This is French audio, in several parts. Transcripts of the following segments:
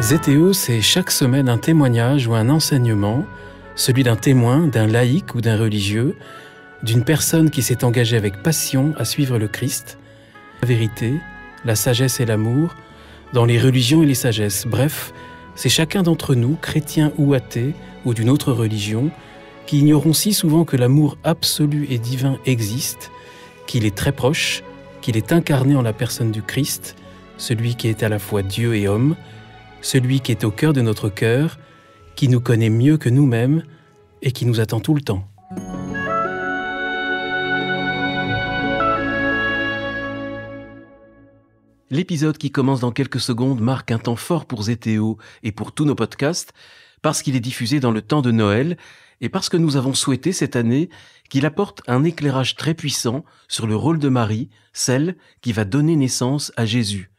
Zétéo, c'est chaque semaine un témoignage ou un enseignement, celui d'un témoin, d'un laïc ou d'un religieux, d'une personne qui s'est engagée avec passion à suivre le Christ, la vérité, la sagesse et l'amour, dans les religions et les sagesses. Bref, c'est chacun d'entre nous, chrétien ou athée, ou d'une autre religion, qui ignorons si souvent que l'amour absolu et divin existe, qu'il est très proche, qu'il est incarné en la personne du Christ, celui qui est à la fois Dieu et homme, celui qui est au cœur de notre cœur, qui nous connaît mieux que nous-mêmes et qui nous attend tout le temps. L'épisode qui commence dans quelques secondes marque un temps fort pour Zétéo et pour tous nos podcasts, parce qu'il est diffusé dans le temps de Noël et parce que nous avons souhaité cette année qu'il apporte un éclairage très puissant sur le rôle de Marie, celle qui va donner naissance à Jésus.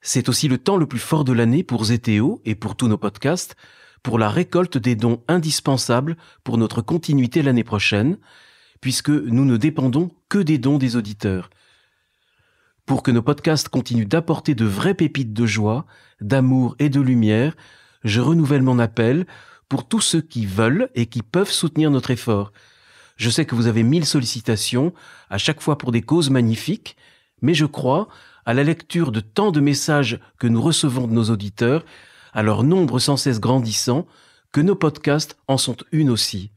C'est aussi le temps le plus fort de l'année pour ZTO et pour tous nos podcasts, pour la récolte des dons indispensables pour notre continuité l'année prochaine, puisque nous ne dépendons que des dons des auditeurs. Pour que nos podcasts continuent d'apporter de vraies pépites de joie, d'amour et de lumière, je renouvelle mon appel pour tous ceux qui veulent et qui peuvent soutenir notre effort. Je sais que vous avez mille sollicitations, à chaque fois pour des causes magnifiques, mais je crois à la lecture de tant de messages que nous recevons de nos auditeurs, à leur nombre sans cesse grandissant, que nos podcasts en sont une aussi.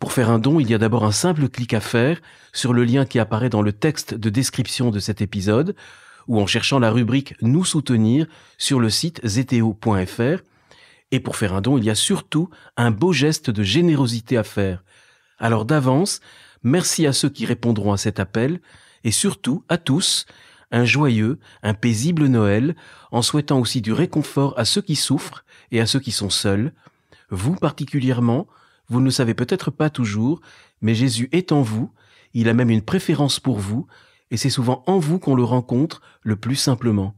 Pour faire un don, il y a d'abord un simple clic à faire sur le lien qui apparaît dans le texte de description de cet épisode, ou en cherchant la rubrique Nous soutenir sur le site zto.fr. Et pour faire un don, il y a surtout un beau geste de générosité à faire. Alors d'avance, merci à ceux qui répondront à cet appel, et surtout à tous un joyeux, un paisible Noël, en souhaitant aussi du réconfort à ceux qui souffrent et à ceux qui sont seuls. Vous particulièrement, vous ne le savez peut-être pas toujours, mais Jésus est en vous, il a même une préférence pour vous, et c'est souvent en vous qu'on le rencontre le plus simplement.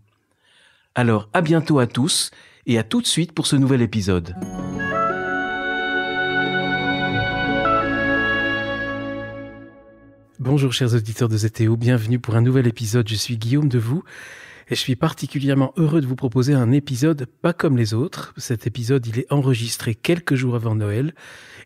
Alors à bientôt à tous, et à tout de suite pour ce nouvel épisode. Bonjour chers auditeurs de ZTO, bienvenue pour un nouvel épisode. Je suis Guillaume Devoux et je suis particulièrement heureux de vous proposer un épisode pas comme les autres. Cet épisode, il est enregistré quelques jours avant Noël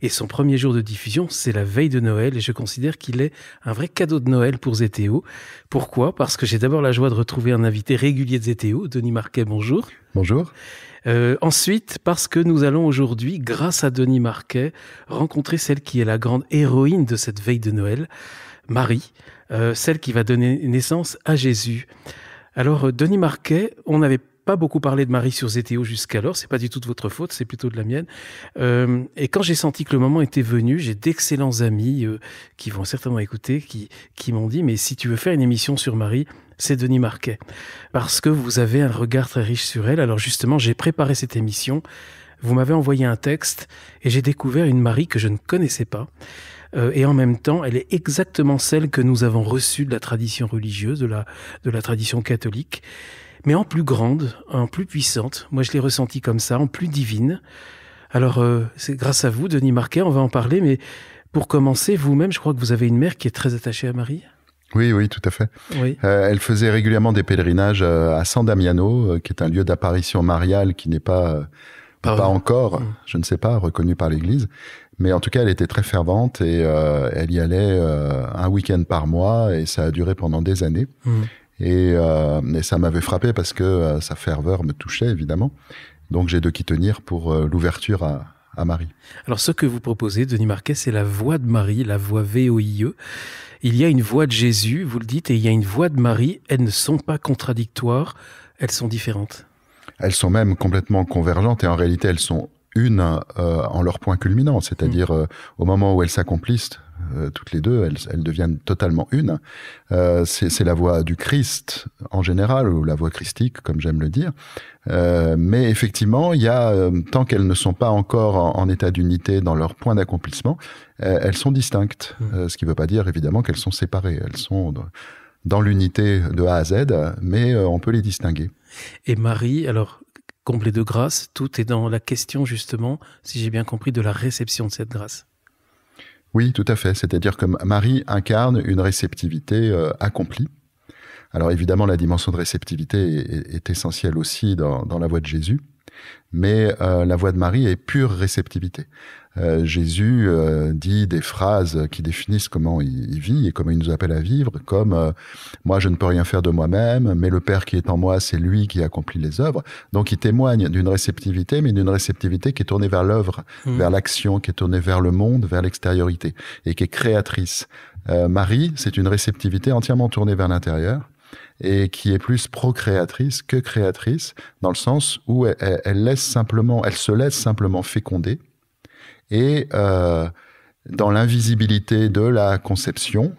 et son premier jour de diffusion, c'est la veille de Noël et je considère qu'il est un vrai cadeau de Noël pour ZTO. Pourquoi Parce que j'ai d'abord la joie de retrouver un invité régulier de ZTO, Denis Marquet, bonjour. Bonjour. Euh, ensuite, parce que nous allons aujourd'hui, grâce à Denis Marquet, rencontrer celle qui est la grande héroïne de cette veille de Noël. Marie, euh, celle qui va donner naissance à Jésus. Alors, euh, Denis Marquet, on n'avait pas beaucoup parlé de Marie sur ZTO jusqu'alors, c'est pas du tout de votre faute, c'est plutôt de la mienne. Euh, et quand j'ai senti que le moment était venu, j'ai d'excellents amis qui vont certainement écouter, qui, qui m'ont dit, mais si tu veux faire une émission sur Marie, c'est Denis Marquet, parce que vous avez un regard très riche sur elle. Alors justement, j'ai préparé cette émission, vous m'avez envoyé un texte, et j'ai découvert une Marie que je ne connaissais pas. Euh, et en même temps, elle est exactement celle que nous avons reçue de la tradition religieuse, de la, de la tradition catholique, mais en plus grande, en plus puissante. Moi, je l'ai ressentie comme ça, en plus divine. Alors, euh, c'est grâce à vous, Denis Marquet, on va en parler, mais pour commencer, vous-même, je crois que vous avez une mère qui est très attachée à Marie. Oui, oui, tout à fait. Oui. Euh, elle faisait régulièrement des pèlerinages à San Damiano, qui est un lieu d'apparition mariale qui n'est pas pas encore, mm. je ne sais pas, reconnu par l'Église, mais en tout cas, elle était très fervente et euh, elle y allait euh, un week-end par mois et ça a duré pendant des années. Mmh. Euh, et, ça m'avait frappé parce que sa ferveur me touchait évidemment. Donc j'ai de qui tenir pour l'ouverture à, à Marie. Alors ce que vous proposez, Denis Marquet, c'est la voix de Marie, la voix VOIE. Il y a une voix de Jésus, vous le dites, et il y a une voix de Marie. Elles ne sont pas contradictoires, elles sont différentes. Elles sont même complètement convergentes et en réalité elles sont une euh, en leur point culminant, c'est-à-dire mm. euh, au moment où elles s'accomplissent, euh, toutes les deux, elles, deviennent totalement une. c'est la voix du Christ en général, ou la voix christique, comme j'aime le dire. mais effectivement, il y a, tant qu'elles ne sont pas encore en, état d'unité dans leur point d'accomplissement, elles sont distinctes. Mm. ce qui ne veut pas dire évidemment qu'elles sont séparées. Elles sont dans l'unité de A à Z, mais on peut les distinguer. Et Marie, alors comblé de grâce, tout est dans la question justement, si j'ai bien compris, de la réception de cette grâce. Oui, tout à fait. C'est-à-dire que Marie incarne une réceptivité euh, accomplie. Alors évidemment, la dimension de réceptivité est, essentielle aussi dans, la voix de Jésus, mais euh, la voix de Marie est pure réceptivité. Euh, Jésus euh, dit des phrases qui définissent comment il, vit et comment il nous appelle à vivre, comme euh, Moi, je ne peux rien faire de moi-même, mais le Père qui est en moi, c'est lui qui accomplit les œuvres. Donc, il témoigne d'une réceptivité, mais d'une réceptivité qui est tournée vers l'œuvre, mmh. vers l'action, qui est tournée vers le monde, vers l'extériorité, et qui est créatrice. Marie, c'est une réceptivité entièrement tournée vers l'intérieur et qui est plus procréatrice que créatrice, dans le sens où elle, laisse simplement, elle se laisse simplement féconder et euh, dans l'invisibilité de la conception,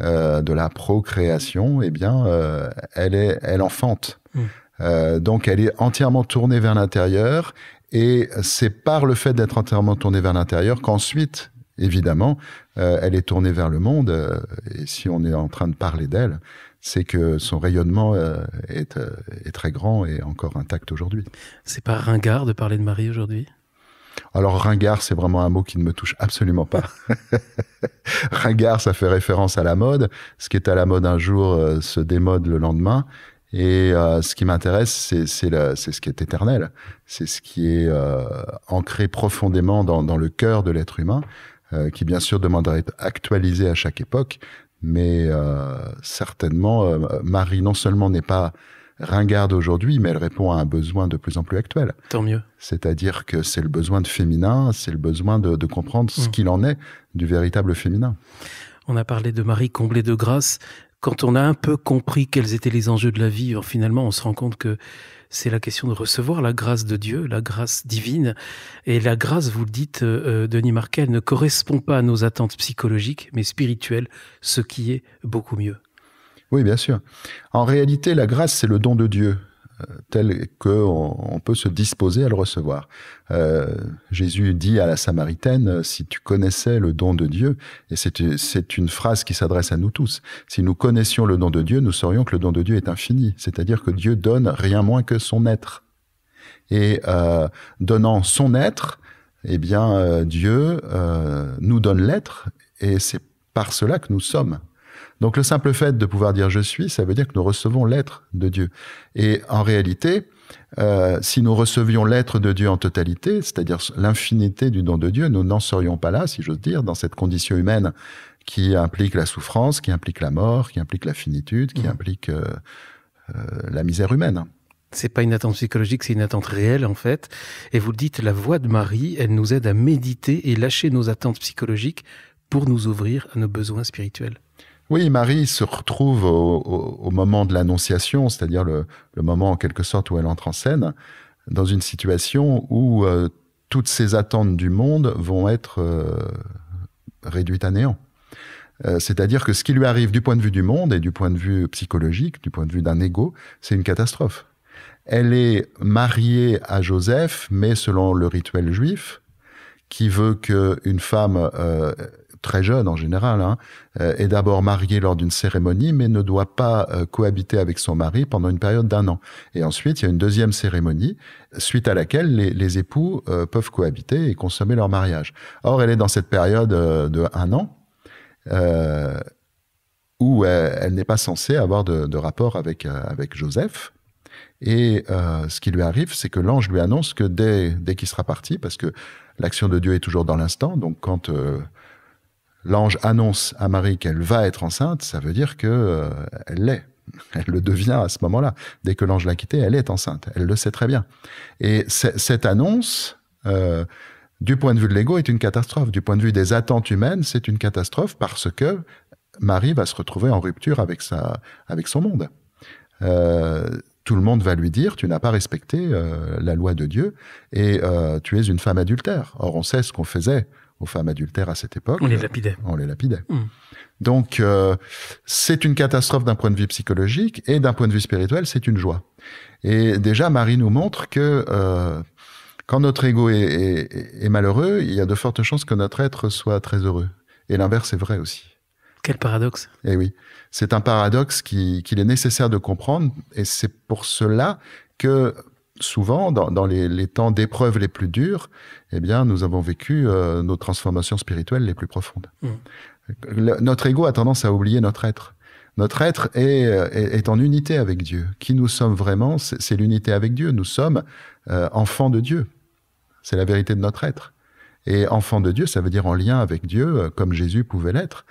euh, de la procréation, eh bien, euh, elle, est, elle enfante. Mmh. donc, elle est entièrement tournée vers l'intérieur. Et c'est par le fait d'être entièrement tournée vers l'intérieur qu'ensuite, évidemment, elle est tournée vers le monde. et si on est en train de parler d'elle, c'est que son rayonnement est, est, très grand et encore intact aujourd'hui. C'est pas ringard de parler de Marie aujourd'hui alors ringard, c'est vraiment un mot qui ne me touche absolument pas. ringard, ça fait référence à la mode. Ce qui est à la mode un jour euh, se démode le lendemain. Et euh, ce qui m'intéresse, c'est ce qui est éternel. C'est ce qui est euh, ancré profondément dans, le cœur de l'être humain, qui bien sûr demande d'être être actualisé à chaque époque. Mais certainement, Marie non seulement n'est pas ringarde aujourd'hui, mais elle répond à un besoin de plus en plus actuel. Tant mieux. C'est-à-dire que c'est le besoin de féminin, c'est le besoin de, comprendre ce mmh. qu'il en est du véritable féminin. On a parlé de Marie comblée de grâce. Quand on a un peu compris quels étaient les enjeux de la vie, finalement, on se rend compte que c'est la question de recevoir la grâce de Dieu, la grâce divine. Et la grâce, vous le dites, euh, euh, Denis Marquet, ne correspond pas à nos attentes psychologiques, mais spirituelles, ce qui est beaucoup mieux. Oui, bien sûr. En réalité, la grâce, c'est le don de Dieu euh, tel qu'on on peut se disposer à le recevoir. Euh, Jésus dit à la Samaritaine, euh, si tu connaissais le don de Dieu, et c'est une phrase qui s'adresse à nous tous, si nous connaissions le don de Dieu, nous saurions que le don de Dieu est infini, c'est-à-dire que Dieu donne rien moins que son être. Et donnant son être, eh bien Dieu nous donne l'être, et c'est par cela que nous sommes. Donc le simple fait de pouvoir dire je suis, ça veut dire que nous recevons l'être de Dieu. Et en réalité, euh, si nous recevions l'être de Dieu en totalité, c'est-à-dire l'infinité du don de Dieu, nous n'en serions pas là, si j'ose dire, dans cette condition humaine qui implique la souffrance, qui implique la mort, qui implique la finitude, qui mmh. implique euh, euh, la misère humaine. C'est pas une attente psychologique, c'est une attente réelle en fait. Et vous le dites, la voix de Marie, elle nous aide à méditer et lâcher nos attentes psychologiques pour nous ouvrir à nos besoins spirituels. Oui, Marie se retrouve au, moment de l'annonciation, c'est-à-dire le, moment en quelque sorte où elle entre en scène, dans une situation où euh, toutes ses attentes du monde vont être euh, réduites à néant. Euh, c'est-à-dire que ce qui lui arrive du point de vue du monde et du point de vue psychologique, du point de vue d'un ego, c'est une catastrophe. Elle est mariée à Joseph, mais selon le rituel juif, qui veut qu'une femme très jeune en général, hein, euh, est d'abord mariée lors d'une cérémonie, mais ne doit pas euh, cohabiter avec son mari pendant une période d'un an. Et ensuite, il y a une deuxième cérémonie, suite à laquelle les, époux euh, peuvent cohabiter et consommer leur mariage. Or, elle est dans cette période de un an. où elle, n'est pas censée avoir de, rapport avec, avec Joseph, et ce qui lui arrive, c'est que l'ange lui annonce que dès, qu'il sera parti, parce que l'action de Dieu est toujours dans l'instant, donc quand l'ange annonce à Marie qu'elle va être enceinte, ça veut dire que euh, elle l'est. Elle le devient à ce moment-là. Dès que l'ange l'a quittée, elle est enceinte. Elle le sait très bien. Et cette annonce, euh, du point de vue de l'ego, est une catastrophe. Du point de vue des attentes humaines, c'est une catastrophe parce que Marie va se retrouver en rupture avec, avec son monde. Euh, tout le monde va lui dire tu n'as pas respecté la loi de Dieu et tu es une femme adultère. Or on sait ce qu'on faisait aux femmes adultères à cette époque. On les lapidait. On les lapidait. Hmm. Donc, euh, c'est une catastrophe d'un point de vue psychologique et d'un point de vue spirituel, c'est une joie. Et déjà, Marie nous montre que euh, quand notre ego est, malheureux, il y a de fortes chances que notre être soit très heureux. Et l'inverse est vrai aussi. Quel paradoxe. Eh oui, c'est un paradoxe qu'il est nécessaire de comprendre, et c'est pour cela que souvent, dans, les, temps d'épreuves les plus durs, eh bien, nous avons vécu euh, nos transformations spirituelles les plus profondes. Mm. notre ego a tendance à oublier notre être. Notre être est, est, en unité avec Dieu. Qui nous sommes vraiment, c'est l'unité avec Dieu. Nous sommes euh, enfants de Dieu. C'est la vérité de notre être. Et enfant de Dieu, ça veut dire en lien avec Dieu, euh, comme Jésus pouvait l'être.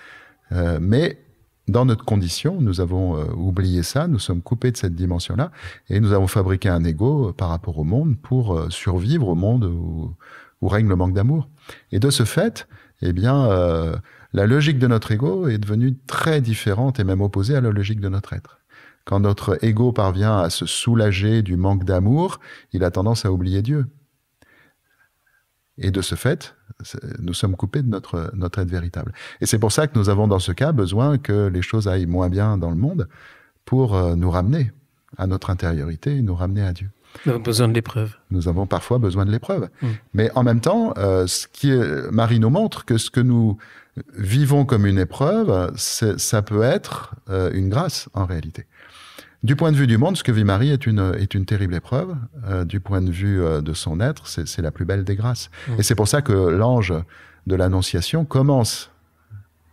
mais dans notre condition, nous avons euh, oublié ça, nous sommes coupés de cette dimension-là, et nous avons fabriqué un ego euh, par rapport au monde pour euh, survivre au monde où, règne le manque d'amour. Et de ce fait, eh bien, la logique de notre ego est devenue très différente et même opposée à la logique de notre être. Quand notre ego parvient à se soulager du manque d'amour, il a tendance à oublier Dieu. Et de ce fait, nous sommes coupés de notre, notre aide véritable. Et c'est pour ça que nous avons dans ce cas besoin que les choses aillent moins bien dans le monde pour euh, nous ramener à notre intériorité et nous ramener à Dieu. Nous avons besoin de l'épreuve. Nous avons parfois besoin de l'épreuve. Mm. Mais en même temps, euh, ce qui est, Marie nous montre que ce que nous vivons comme une épreuve, ça peut être euh, une grâce en réalité. Du point de vue du monde, ce que vit Marie est une, est une terrible épreuve. Euh, du point de vue euh, de son être, c'est la plus belle des grâces. Et c'est pour ça que l'ange de l'Annonciation commence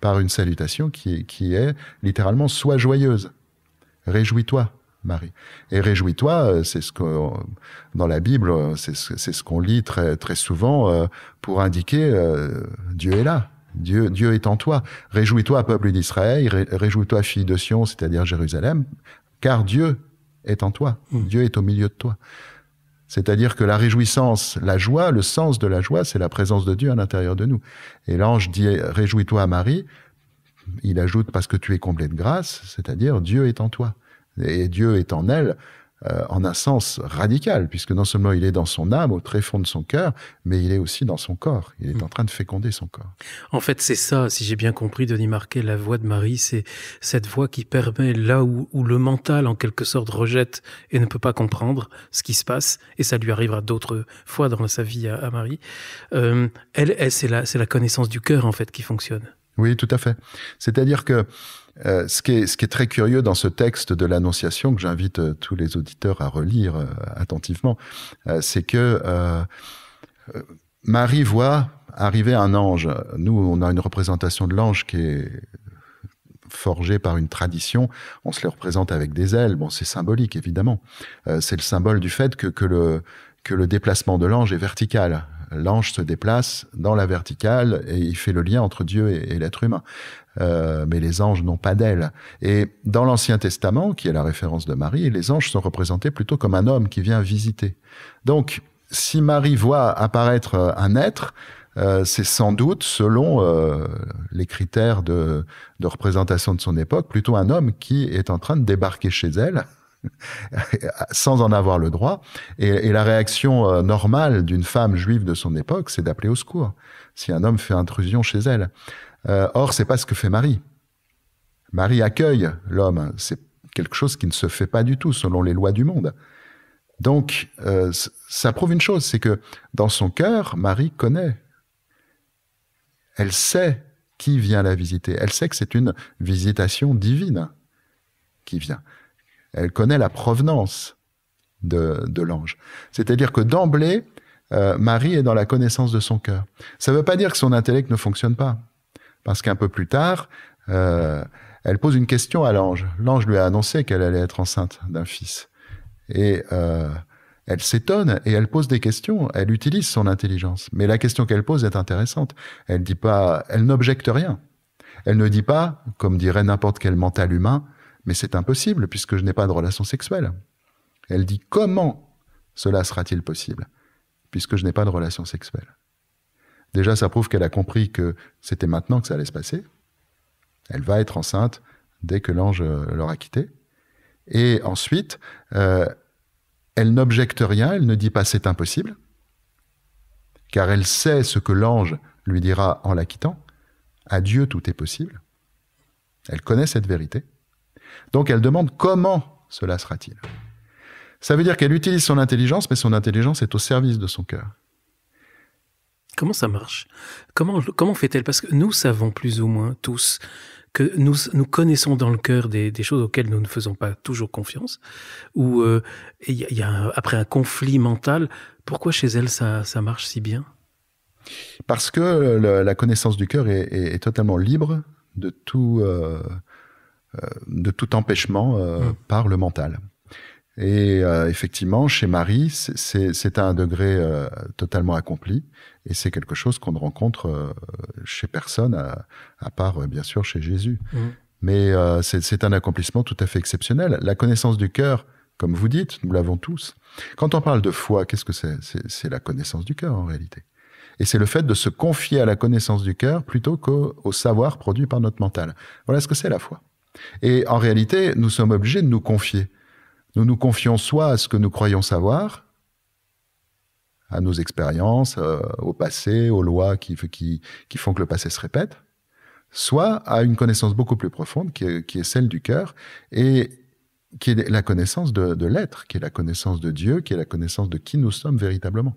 par une salutation qui, est littéralement Sois joyeuse, réjouis-toi. Marie. Et réjouis-toi, euh, c'est ce que dans la Bible, c'est ce qu'on lit très très souvent pour indiquer Dieu est là, Dieu Dieu est en toi. Réjouis-toi, peuple d'Israël, réjouis-toi, fille de Sion, c'est-à-dire Jérusalem, car Dieu est en toi, hmm. Dieu est au milieu de toi. C'est-à-dire que la réjouissance, la joie, le sens de la joie, c'est la présence de Dieu à l'intérieur de nous. Et l'ange dit Réjouis-toi à Marie. Il ajoute parce que tu es comblée de grâce, c'est-à-dire Dieu est en toi. Et Dieu est en elle. Euh, en un sens radical, puisque non seulement il est dans son âme, au tréfonds de son cœur, mais il est aussi dans son corps. Il est hmm. en train de féconder son corps. En fait, c'est ça, si j'ai bien compris, Denis Marquet, la voix de Marie, c'est cette voix qui permet là où, le mental, en quelque sorte, rejette et ne peut pas comprendre ce qui se passe, et ça lui arrivera d'autres fois dans sa vie à, Marie. Euh, elle, c'est la connaissance du cœur, en fait, qui fonctionne. Oui, tout à fait. C'est-à-dire que euh, ce, qui est, très curieux dans ce texte de l'Annonciation, que j'invite euh, tous les auditeurs à relire euh, attentivement, c'est que Marie voit arriver un ange. Nous, on a une représentation de l'ange qui est forgée par une tradition, on se le représente avec des ailes. Bon, c'est symbolique, évidemment. c'est le symbole du fait que, le, déplacement de l'ange est vertical. L'ange se déplace dans la verticale et il fait le lien entre Dieu et l'être humain. Euh, mais les anges n'ont pas d'ailes. Et dans l'Ancien Testament, qui est la référence de Marie, les anges sont représentés plutôt comme un homme qui vient visiter. Donc, si Marie voit apparaître euh, un être, euh, c'est sans doute, selon les critères de, représentation de son époque, plutôt un homme qui est en train de débarquer chez elle sans en avoir le droit. Et, la réaction normale d'une femme juive de son époque, c'est d'appeler au secours si un homme fait intrusion chez elle. Euh, or, c'est pas ce que fait Marie. Marie accueille l'homme. C'est quelque chose qui ne se fait pas du tout selon les lois du monde. Donc, euh, ça prouve une chose, c'est que dans son cœur, Marie connaît. Elle sait qui vient la visiter. Elle sait que c'est une visitation divine qui vient. Elle connaît la provenance de, l'ange. C'est-à-dire que d'emblée, euh, Marie est dans la connaissance de son cœur. Ça ne veut pas dire que son intellect ne fonctionne pas parce qu'un peu plus tard, euh, elle pose une question à l'ange. L'ange lui a annoncé qu'elle allait être enceinte d'un fils. Et euh, elle s'étonne et elle pose des questions. Elle utilise son intelligence. Mais la question qu'elle pose est intéressante. Elle dit pas, elle n'objecte rien. Elle ne dit pas, comme dirait n'importe quel mental humain, mais c'est impossible puisque je n'ai pas de relation sexuelle. Elle dit comment cela sera-t-il possible puisque je n'ai pas de relation sexuelle. Déjà, ça prouve qu'elle a compris que c'était maintenant que ça allait se passer. Elle va être enceinte dès que l'ange euh, l'aura quittée. Et ensuite, euh, elle n'objecte rien, elle ne dit pas c'est impossible, car elle sait ce que l'ange lui dira en la quittant. À Dieu, tout est possible. Elle connaît cette vérité. Donc elle demande comment cela sera-t-il. Ça veut dire qu'elle utilise son intelligence, mais son intelligence est au service de son cœur. Comment ça marche Comment, comment fait-elle Parce que nous savons plus ou moins tous que nous, nous connaissons dans le cœur des, choses auxquelles nous ne faisons pas toujours confiance, ou euh, y a, après un conflit mental, pourquoi chez elle ça, marche si bien Parce que la connaissance du cœur est, totalement libre de tout, euh, euh, de tout empêchement mm. par le mental. Et euh, effectivement, chez Marie, c'est à un degré euh, totalement accompli, et c'est quelque chose qu'on ne rencontre euh, chez personne, à, part bien sûr chez Jésus. Mmh. Mais c'est un accomplissement tout à fait exceptionnel. La connaissance du cœur, comme vous dites, nous l'avons tous. Quand on parle de foi, qu'est-ce que c'est C'est la connaissance du cœur en réalité. Et c'est le fait de se confier à la connaissance du cœur plutôt qu'au savoir produit par notre mental. Voilà ce que c'est la foi. Et en réalité, nous sommes obligés de nous confier nous nous confions soit à ce que nous croyons savoir, à nos expériences, euh, au passé, aux lois qui, font que le passé se répète, soit à une connaissance beaucoup plus profonde qui est, celle du cœur et qui est la connaissance de, l'être, qui est la connaissance de Dieu, qui est la connaissance de qui nous sommes véritablement.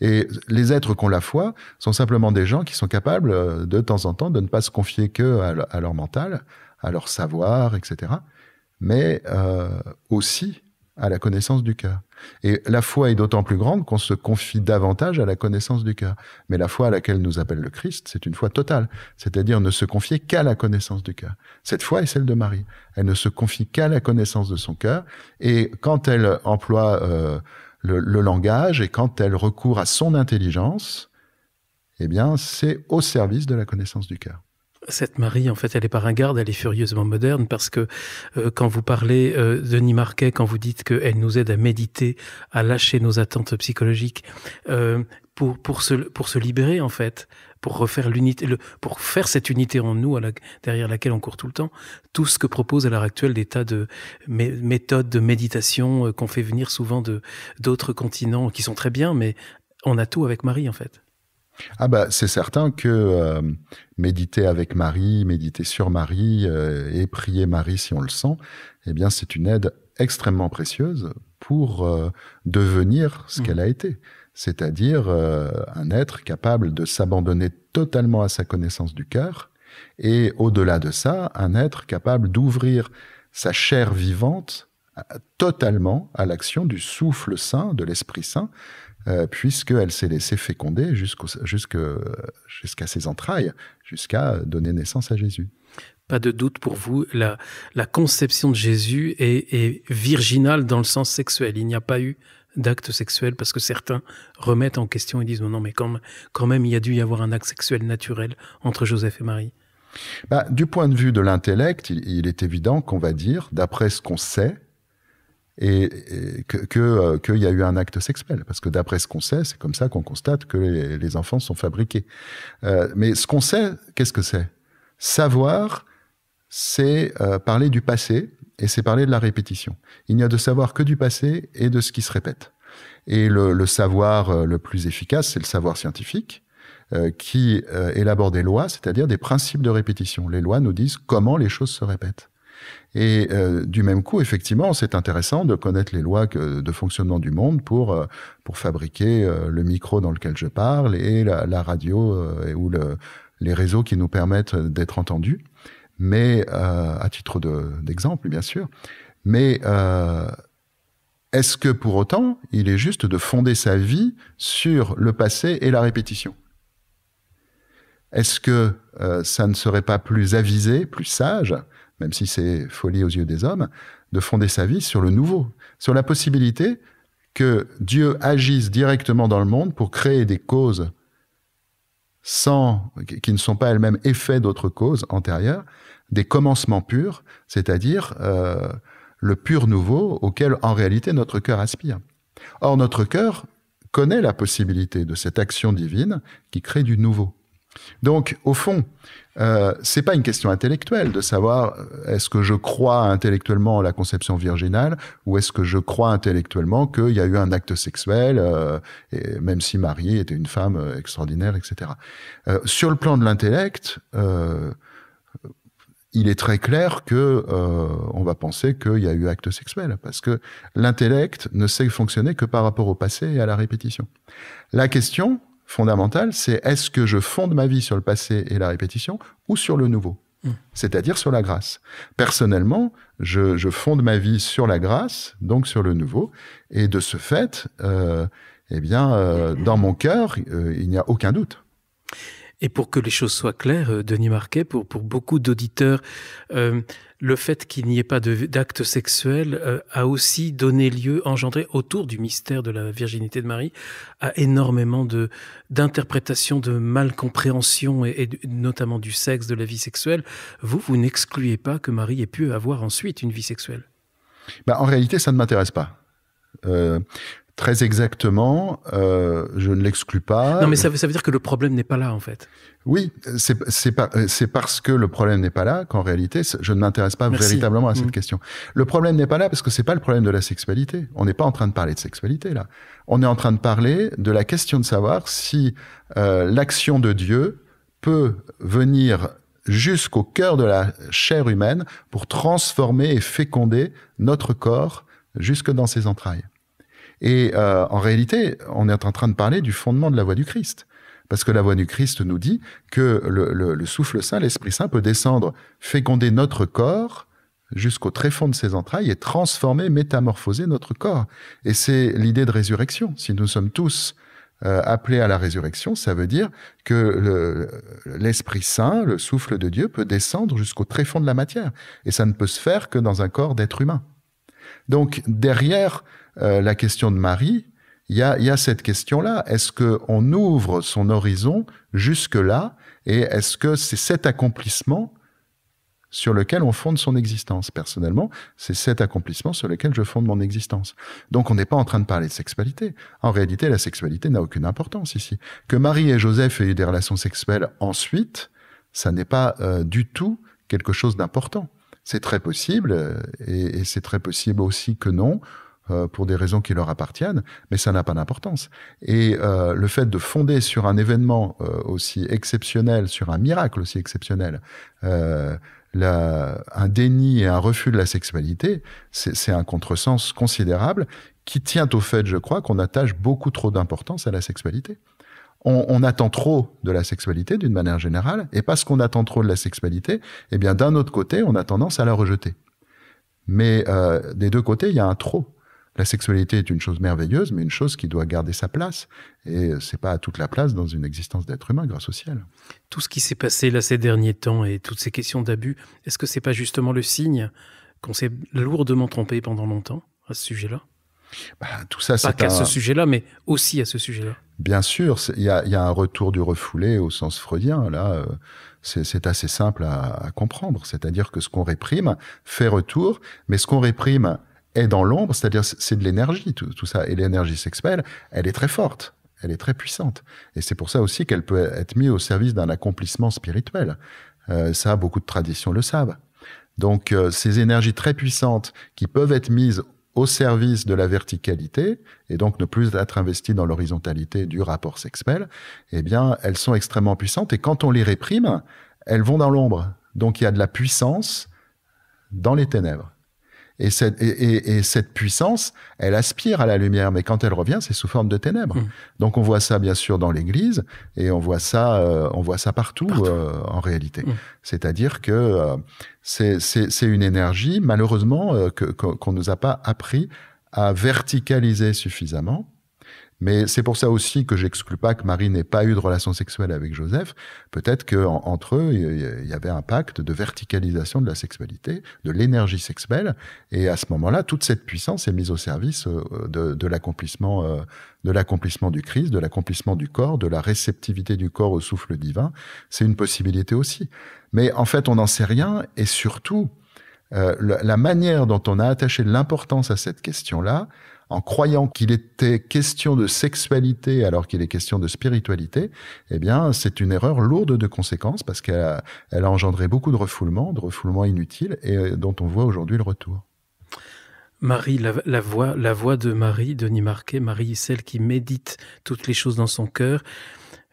Et les êtres qui ont la foi sont simplement des gens qui sont capables euh, de, temps en temps de ne pas se confier que à leur mental, à leur savoir, etc., mais euh, aussi à la connaissance du cœur. Et la foi est d'autant plus grande qu'on se confie davantage à la connaissance du cœur. Mais la foi à laquelle nous appelle le Christ, c'est une foi totale, c'est-à-dire ne se confier qu'à la connaissance du cœur. Cette foi est celle de Marie. Elle ne se confie qu'à la connaissance de son cœur, et quand elle emploie euh, le, le, langage et quand elle recourt à son intelligence, eh bien, c'est au service de la connaissance du cœur cette Marie, en fait, elle est par un garde, elle est furieusement moderne parce que euh, quand vous parlez de euh, Denis Marquet, quand vous dites qu'elle nous aide à méditer, à lâcher nos attentes psychologiques, euh, pour, pour, se, pour se libérer, en fait, pour refaire l'unité, pour faire cette unité en nous à derrière laquelle on court tout le temps, tout ce que propose à l'heure actuelle des tas de méthodes de méditation qu'on fait venir souvent de d'autres continents qui sont très bien, mais on a tout avec Marie, en fait. Ah bah c'est certain que euh, méditer avec Marie, méditer sur Marie euh, et prier Marie si on le sent, eh bien c'est une aide extrêmement précieuse pour euh, devenir ce mmh. qu'elle a été, c'est-à-dire un être capable de s'abandonner totalement à sa connaissance du cœur et au-delà de ça, un être capable d'ouvrir sa chair vivante totalement à l'action du souffle saint, de l'Esprit Saint, euh, puisqu'elle s'est laissée féconder jusqu'à ses entrailles, jusqu'à donner naissance à Jésus. Pas de doute pour vous, la, conception de Jésus est, virginale dans le sens sexuel. Il n'y a pas eu d'acte sexuel parce que certains remettent en question et disent non, mais quand, quand même il y a dû y avoir un acte sexuel naturel entre Joseph et Marie. Bah, du point de vue de l'intellect, il, est évident qu'on va dire, d'après ce qu'on sait, et, qu'il euh, y a eu un acte sexuel. Parce que d'après ce qu'on sait, c'est comme ça qu'on constate que les, enfants sont fabriqués. Euh, mais ce qu'on sait, qu'est-ce que c'est Savoir, c'est euh, parler du passé et c'est parler de la répétition. Il n'y a de savoir que du passé et de ce qui se répète. Et le, le savoir le plus efficace, c'est le savoir scientifique qui élabore des lois, c'est-à-dire des principes de répétition. Les lois nous disent comment les choses se répètent. Et euh, du même coup, effectivement, c'est intéressant de connaître les lois de fonctionnement du monde pour euh, pour fabriquer euh, le micro dans lequel je parle et la, radio ou les réseaux qui nous permettent d'être entendus. Mais à titre d'exemple, bien sûr. Mais est-ce que pour autant, il est juste de fonder sa vie sur le passé et la répétition Est-ce que ça ne serait pas plus avisé, plus sage même si c'est folie aux yeux des hommes, de fonder sa vie sur le nouveau, sur la possibilité que Dieu agisse directement dans le monde pour créer des causes sans, qui ne sont pas elles-mêmes effets d'autres causes antérieures, des commencements purs, c'est-à-dire euh, le pur nouveau auquel en réalité notre cœur aspire. Or, notre cœur connaît la possibilité de cette action divine qui crée du nouveau. Donc, au fond, euh, c'est pas une question intellectuelle de savoir euh, est-ce que je crois intellectuellement à la conception virginale ou est-ce que je crois intellectuellement qu'il y a eu un acte sexuel, euh, et même si Marie était une femme euh, extraordinaire, etc. sur le plan de l'intellect, il est très clair que on va penser qu'il y a eu acte sexuel parce que l'intellect ne sait fonctionner que par rapport au passé et à la répétition. La question, Fondamental, c'est est-ce que je fonde ma vie sur le passé et la répétition ou sur le nouveau hmm. c'est-à-dire sur la grâce. Personnellement, je, fonde ma vie sur la grâce, donc sur le nouveau, et de ce fait, euh, eh bien, euh, dans mon cœur, euh, il n'y a aucun doute. Et pour que les choses soient claires, euh, Denis Marquet, pour, pour beaucoup d'auditeurs, euh, le fait qu'il n'y ait pas d'acte sexuel euh, a aussi donné lieu, engendré autour du mystère de la virginité de Marie, à énormément de d'interprétations, de mal et, et, notamment du sexe, de la vie sexuelle. Vous, vous n'excluez pas que Marie ait pu avoir ensuite une vie sexuelle bah, En réalité, ça ne m'intéresse pas. Euh, Très exactement, euh, je ne l'exclus pas. Non, mais ça, ça, veut dire que le problème n'est pas là, en fait. Oui, c'est euh, parce que le problème n'est pas là qu'en réalité, je ne m'intéresse pas véritablement à cette mm. question. Le problème n'est pas là parce que c'est pas le problème de la sexualité. On n'est pas en train de parler de sexualité, là. On est en train de parler de la question de savoir si euh, l'action de Dieu peut venir jusqu'au cœur de la chair humaine pour transformer et féconder notre corps jusque dans ses entrailles. Et euh, en réalité, on est en train de parler du fondement de la voix du Christ. Parce que la voix du Christ nous dit que le, souffle saint, l'Esprit saint peut descendre, féconder notre corps jusqu'au tréfonds de ses entrailles et transformer, métamorphoser notre corps. Et c'est l'idée de résurrection. Si nous sommes tous euh, appelés à la résurrection, ça veut dire que l'Esprit saint, le souffle de Dieu, peut descendre jusqu'au tréfonds de la matière. Et ça ne peut se faire que dans un corps d'être humain. Donc derrière euh, la question de Marie, il y a, y a, cette question-là. Est-ce qu'on ouvre son horizon jusque-là et est-ce que c'est cet accomplissement sur lequel on fonde son existence Personnellement, c'est cet accomplissement sur lequel je fonde mon existence. Donc on n'est pas en train de parler de sexualité. En réalité, la sexualité n'a aucune importance ici. Que Marie et Joseph aient eu des relations sexuelles ensuite, ça n'est pas euh, du tout quelque chose d'important. C'est très possible, euh, et c'est très possible aussi que non. Euh, pour des raisons qui leur appartiennent, mais ça n'a pas d'importance. Et euh, le fait de fonder sur un événement euh, aussi exceptionnel, sur un miracle aussi exceptionnel, euh, la, un déni et un refus de la sexualité, c'est un contresens considérable qui tient au fait, je crois, qu'on attache beaucoup trop d'importance à la sexualité. On, on, attend trop de la sexualité d'une manière générale, et parce qu'on attend trop de la sexualité, eh bien d'un autre côté, on a tendance à la rejeter. Mais euh, des deux côtés, il y a un trop. La sexualité est une chose merveilleuse, mais une chose qui doit garder sa place. Et c'est pas à toute la place dans une existence d'être humain grâce au ciel. Tout ce qui s'est passé là ces derniers temps et toutes ces questions d'abus, est-ce que c'est pas justement le signe qu'on s'est lourdement trompé pendant longtemps à ce sujet-là bah, tout ça, pas qu'à ce sujet-là, mais aussi à ce sujet-là. Bien sûr, il y, a, un retour du refoulé au sens freudien. Là, euh, c'est assez simple à comprendre. C'est-à-dire que ce qu'on réprime fait retour, mais ce qu'on réprime est dans l'ombre, c'est-à-dire c'est de l'énergie, tout, ça. Et l'énergie sexuelle, elle est très forte, elle est très puissante. Et c'est pour ça aussi qu'elle peut être mise au service d'un accomplissement spirituel. Euh, ça, beaucoup de traditions le savent. Donc euh, ces énergies très puissantes qui peuvent être mises au service de la verticalité et donc ne plus être investies dans l'horizontalité du rapport sexuel, eh bien elles sont extrêmement puissantes et quand on les réprime, elles vont dans l'ombre. Donc il y a de la puissance dans les ténèbres. Et cette, puissance, elle aspire à la lumière, mais quand elle revient, c'est sous forme de ténèbres. Mm. Donc on voit ça bien sûr dans l'Église et on voit ça, euh, on voit ça partout, euh, en réalité. Mm. C'est-à-dire que euh, c'est une énergie malheureusement qu'on ne nous a pas appris à verticaliser suffisamment mais c'est pour ça aussi que j'exclus pas que Marie n'ait pas eu de relation sexuelle avec Joseph. Peut-être qu'entre eux, il y, avait un pacte de verticalisation de la sexualité, de l'énergie sexuelle. Et à ce moment-là, toute cette puissance est mise au service euh, de, l'accomplissement, euh, de l'accomplissement du Christ, de l'accomplissement du corps, de la réceptivité du corps au souffle divin. C'est une possibilité aussi. Mais en fait, on n'en sait rien. Et surtout, euh, la manière dont on a attaché l'importance à cette question-là, en croyant qu'il était question de sexualité alors qu'il est question de spiritualité, eh bien, c'est une erreur lourde de conséquences parce qu'elle a, engendré beaucoup de refoulements, de refoulements inutiles et euh, dont on voit aujourd'hui le retour. Marie, la, voix, la voix de Marie, Denis Marquet, Marie celle qui médite toutes les choses dans son cœur.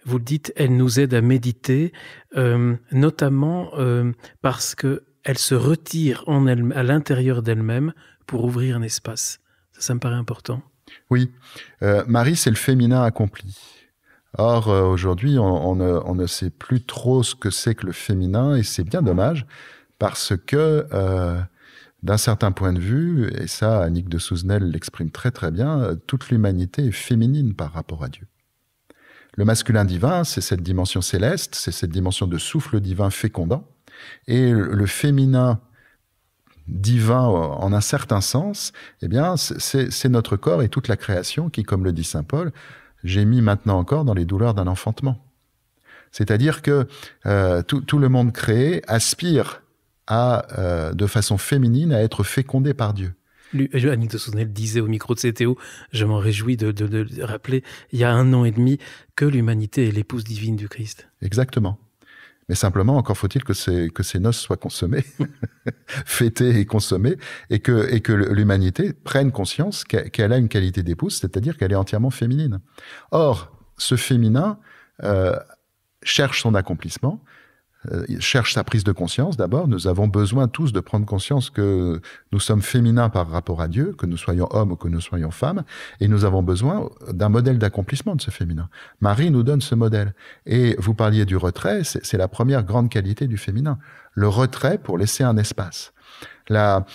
Vous le dites, elle nous aide à méditer, euh, notamment euh, parce que elle se retire à l'intérieur d'elle-même pour ouvrir un espace. Ça, me paraît important. Oui. Euh, Marie, c'est le féminin accompli. Or, euh, aujourd'hui, on, ne, sait plus trop ce que c'est que le féminin, et c'est bien dommage, parce que, euh, d'un certain point de vue, et ça, Annick de Souzenel l'exprime très très bien, toute l'humanité est féminine par rapport à Dieu. Le masculin divin, c'est cette dimension céleste, c'est cette dimension de souffle divin fécondant, et le féminin divin en un certain sens, eh bien, c'est notre corps et toute la création qui, comme le dit saint Paul, j'ai mis maintenant encore dans les douleurs d'un enfantement. C'est-à-dire que euh, tout, le monde créé aspire à, euh, de façon féminine à être fécondé par Dieu. Euh, Annick de Sousnel disait au micro de CTO, je m'en réjouis de, de, rappeler, il y a un an et demi, que l'humanité est l'épouse divine du Christ. Exactement. Mais simplement, encore faut-il que ces, que ces noces soient consommées, fêtées et consommées, et que, et que l'humanité prenne conscience qu'elle a une qualité d'épouse, c'est-à-dire qu'elle est entièrement féminine. Or, ce féminin euh, cherche son accomplissement, euh, cherche sa prise de conscience d'abord. Nous avons besoin tous de prendre conscience que nous sommes féminins par rapport à Dieu, que nous soyons hommes ou que nous soyons femmes, et nous avons besoin d'un modèle d'accomplissement de ce féminin. Marie nous donne ce modèle. Et vous parliez du retrait, c'est la première grande qualité du féminin. Le retrait pour laisser un espace. La,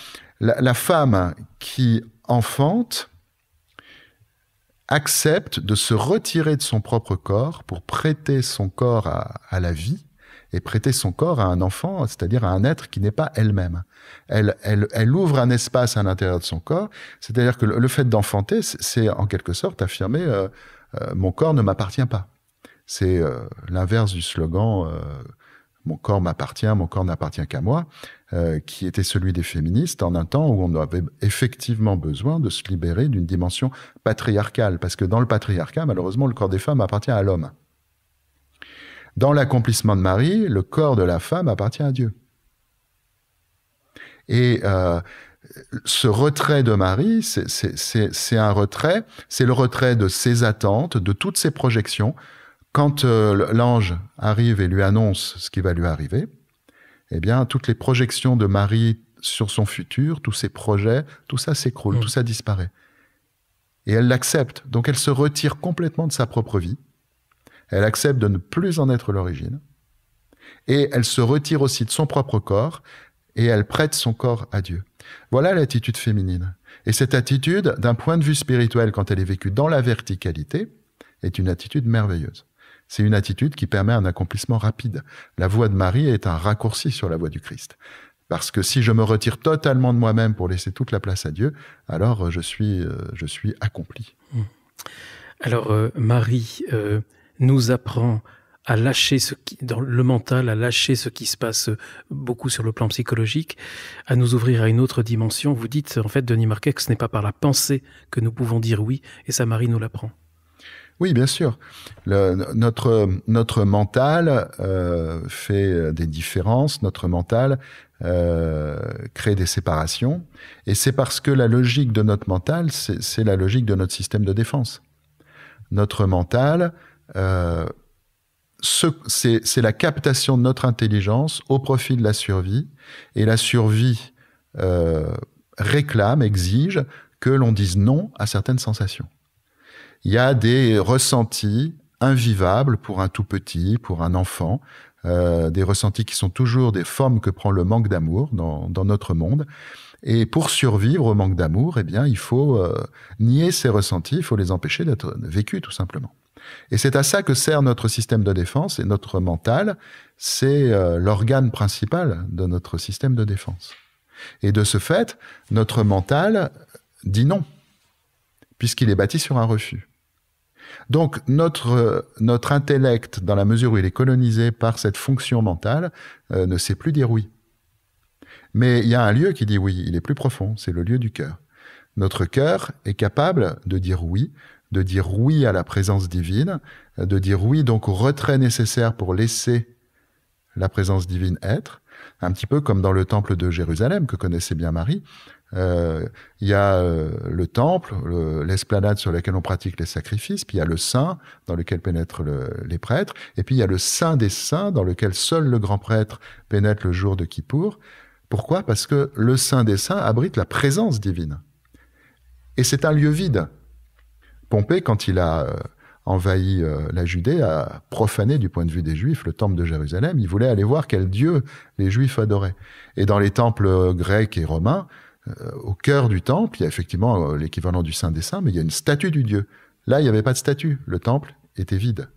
femme qui enfante accepte de se retirer de son propre corps pour prêter son corps à la vie et prêter son corps à un enfant, c'est-à-dire à un être qui n'est pas elle-même. Elle, elle, ouvre un espace à l'intérieur de son corps, c'est-à-dire que le, fait d'enfanter, c'est en quelque sorte affirmer euh, euh, mon corps ne m'appartient pas. C'est euh, l'inverse du slogan mon corps m'appartient, mon corps n'appartient qu'à moi, qui était celui des féministes en un temps où on avait effectivement besoin de se libérer d'une dimension patriarcale, parce que dans le patriarcat, malheureusement, le corps des femmes appartient à l'homme. Dans l'accomplissement de Marie, le corps de la femme appartient à Dieu. Et euh, ce retrait de Marie, c'est un retrait, c'est le retrait de ses attentes, de toutes ses projections. Quand euh, l'ange arrive et lui annonce ce qui va lui arriver, eh bien, toutes les projections de Marie sur son futur, tous ses projets, tout ça s'écroule, mmh. tout ça disparaît. Et elle l'accepte. Donc elle se retire complètement de sa propre vie elle accepte de ne plus en être l'origine. Et elle se retire aussi de son propre corps et elle prête son corps à Dieu. Voilà l'attitude féminine. Et cette attitude, d'un point de vue spirituel, quand elle est vécue dans la verticalité, est une attitude merveilleuse. C'est une attitude qui permet un accomplissement rapide. La voie de Marie est un raccourci sur la voie du Christ. Parce que si je me retire totalement de moi-même pour laisser toute la place à Dieu, alors euh, je suis, euh, je suis accompli. Hmm. Alors, euh, Marie, nous apprend à lâcher ce qui, dans le mental, à lâcher ce qui se passe beaucoup sur le plan psychologique, à nous ouvrir à une autre dimension. Vous dites, en fait, Denis Marquet, que ce n'est pas par la pensée que nous pouvons dire oui, et ça, Marie nous l'apprend. Oui, bien sûr. notre, notre mental euh, fait des différences, notre mental euh, crée des séparations, et c'est parce que la logique de notre mental, c'est la logique de notre système de défense. Notre mental, euh, c'est la captation de notre intelligence au profit de la survie. Et la survie euh, réclame, exige que l'on dise non à certaines sensations. Il y a des ressentis invivables pour un tout petit, pour un enfant, euh, des ressentis qui sont toujours des formes que prend le manque d'amour dans, notre monde. Et pour survivre au manque d'amour, eh bien, il faut nier ces ressentis, il faut les empêcher d'être vécus tout simplement. Et c'est à ça que sert notre système de défense et notre mental, c'est euh, l'organe principal de notre système de défense. Et de ce fait, notre mental dit non, puisqu'il est bâti sur un refus. Donc notre, intellect, dans la mesure où il est colonisé par cette fonction mentale, euh, ne sait plus dire oui. Mais il y a un lieu qui dit oui, il est plus profond, c'est le lieu du cœur. Notre cœur est capable de dire oui de dire oui à la présence divine, euh, de dire oui donc au retrait nécessaire pour laisser la présence divine être, un petit peu comme dans le temple de Jérusalem que connaissait bien Marie. Euh, il y a euh, le temple, l'esplanade sur laquelle on pratique les sacrifices, puis il y a le saint dans lequel pénètrent les prêtres, et puis il y a le saint des saints dans lequel seul le grand prêtre pénètre le jour de Kippour. Pourquoi Parce que le saint des saints abrite la présence divine. Et c'est un lieu vide. Pompée, quand il a euh, envahi euh, la Judée, a profané du point de vue des Juifs le temple de Jérusalem. Il voulait aller voir quel dieu les Juifs adoraient. Et dans les temples euh, grecs et romains, au cœur du temple, il y a effectivement l'équivalent du Saint des Saints, mais il y a une statue du dieu. Là, il n'y avait pas de statue. Le temple était vide.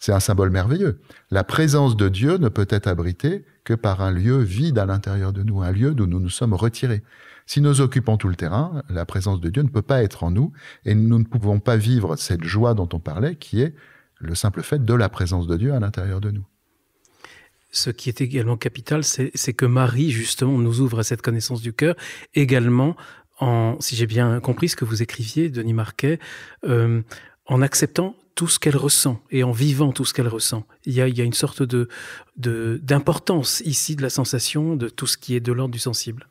C'est un symbole merveilleux. La présence de Dieu ne peut être abritée que par un lieu vide à l'intérieur de nous, un lieu d'où nous nous sommes retirés. Si nous occupons tout le terrain, la présence de Dieu ne peut pas être en nous et nous ne pouvons pas vivre cette joie dont on parlait qui est le simple fait de la présence de Dieu à l'intérieur de nous. Ce qui est également capital, c'est que Marie, justement, nous ouvre à cette connaissance du cœur, également, si j'ai bien compris ce que vous écriviez, Denis Marquet, euh, en acceptant tout ce qu'elle ressent et en vivant tout ce qu'elle ressent. Il y, a, une sorte d'importance ici de la sensation, de tout ce qui est de l'ordre du sensible.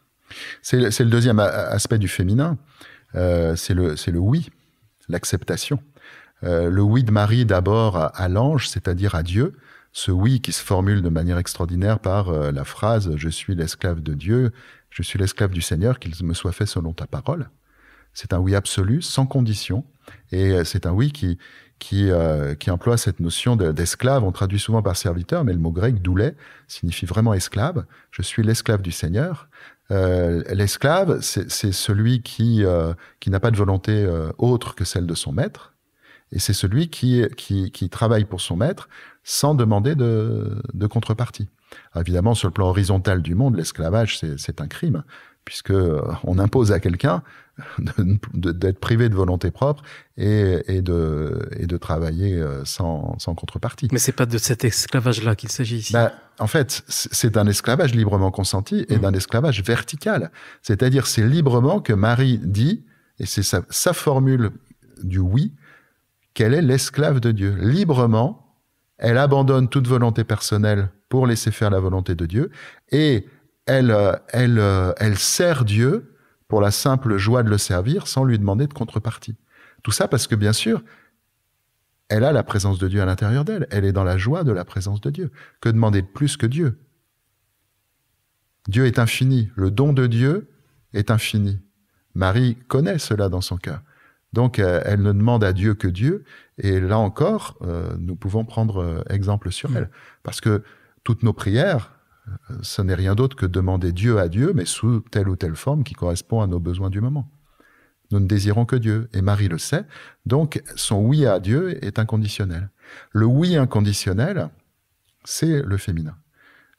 C'est le deuxième aspect du féminin, euh, c'est le, oui, l'acceptation. Euh, le oui de Marie d'abord à, l'ange, c'est-à-dire à Dieu, ce oui qui se formule de manière extraordinaire par euh, la phrase ⁇ Je suis l'esclave de Dieu, je suis l'esclave du Seigneur, qu'il me soit fait selon ta parole ⁇ C'est un oui absolu, sans condition, et c'est un oui qui, emploie cette notion d'esclave, on traduit souvent par serviteur, mais le mot grec doulet signifie vraiment esclave, je suis l'esclave du Seigneur, euh, l'esclave, c'est celui qui, euh, qui n'a pas de volonté euh, autre que celle de son maître, et c'est celui qui, qui, qui, travaille pour son maître sans demander de, contrepartie. évidemment, sur le plan horizontal du monde, l'esclavage, c'est un crime, puisque on impose à quelqu'un d'être privé de volonté propre et, de, travailler euh, sans, contrepartie. Mais c'est pas de cet esclavage-là qu'il s'agit ici. Bah, en fait, c'est un esclavage librement consenti et mm. d'un esclavage vertical. C'est-à-dire, c'est librement que Marie dit, et c'est sa, formule du oui, qu'elle est l'esclave de Dieu. Librement, elle abandonne toute volonté personnelle pour laisser faire la volonté de Dieu et elle euh, euh, sert Dieu pour la simple joie de le servir sans lui demander de contrepartie. Tout ça parce que, bien sûr, elle a la présence de Dieu à l'intérieur d'elle. Elle est dans la joie de la présence de Dieu. Que demander de plus que Dieu Dieu est infini. Le don de Dieu est infini. Marie connaît cela dans son cœur. Donc, euh, elle ne demande à Dieu que Dieu. Et là encore, euh, nous pouvons prendre euh, exemple sur hmm. elle. Parce que toutes nos prières, ce n'est rien d'autre que demander Dieu à Dieu, mais sous telle ou telle forme qui correspond à nos besoins du moment. Nous ne désirons que Dieu, et Marie le sait, donc son oui à Dieu est inconditionnel. Le oui inconditionnel, c'est le féminin.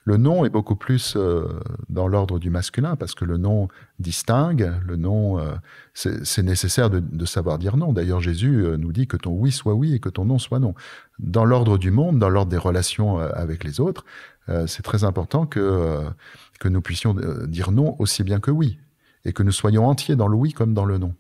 Le non est beaucoup plus euh, dans l'ordre du masculin, parce que le non distingue, le non, euh, c'est nécessaire de, de, savoir dire non. D'ailleurs, Jésus euh, nous dit que ton oui soit oui et que ton non soit non. Dans l'ordre du monde, dans l'ordre des relations avec les autres, euh, c'est très important que, euh, que nous puissions euh, dire non aussi bien que oui, et que nous soyons entiers dans le oui comme dans le non.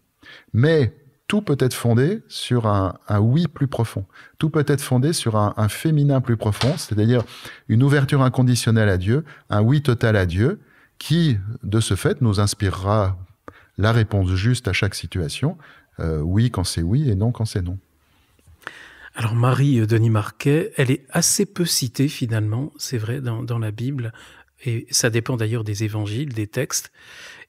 Mais tout peut être fondé sur un, oui plus profond, tout peut être fondé sur un, féminin plus profond, c'est-à-dire une ouverture inconditionnelle à Dieu, un oui total à Dieu, qui, de ce fait, nous inspirera la réponse juste à chaque situation, oui quand c'est oui et non quand c'est non. Alors Marie Denis Marquet, elle est assez peu citée finalement, c'est vrai, dans, dans la Bible et ça dépend d'ailleurs des évangiles, des textes.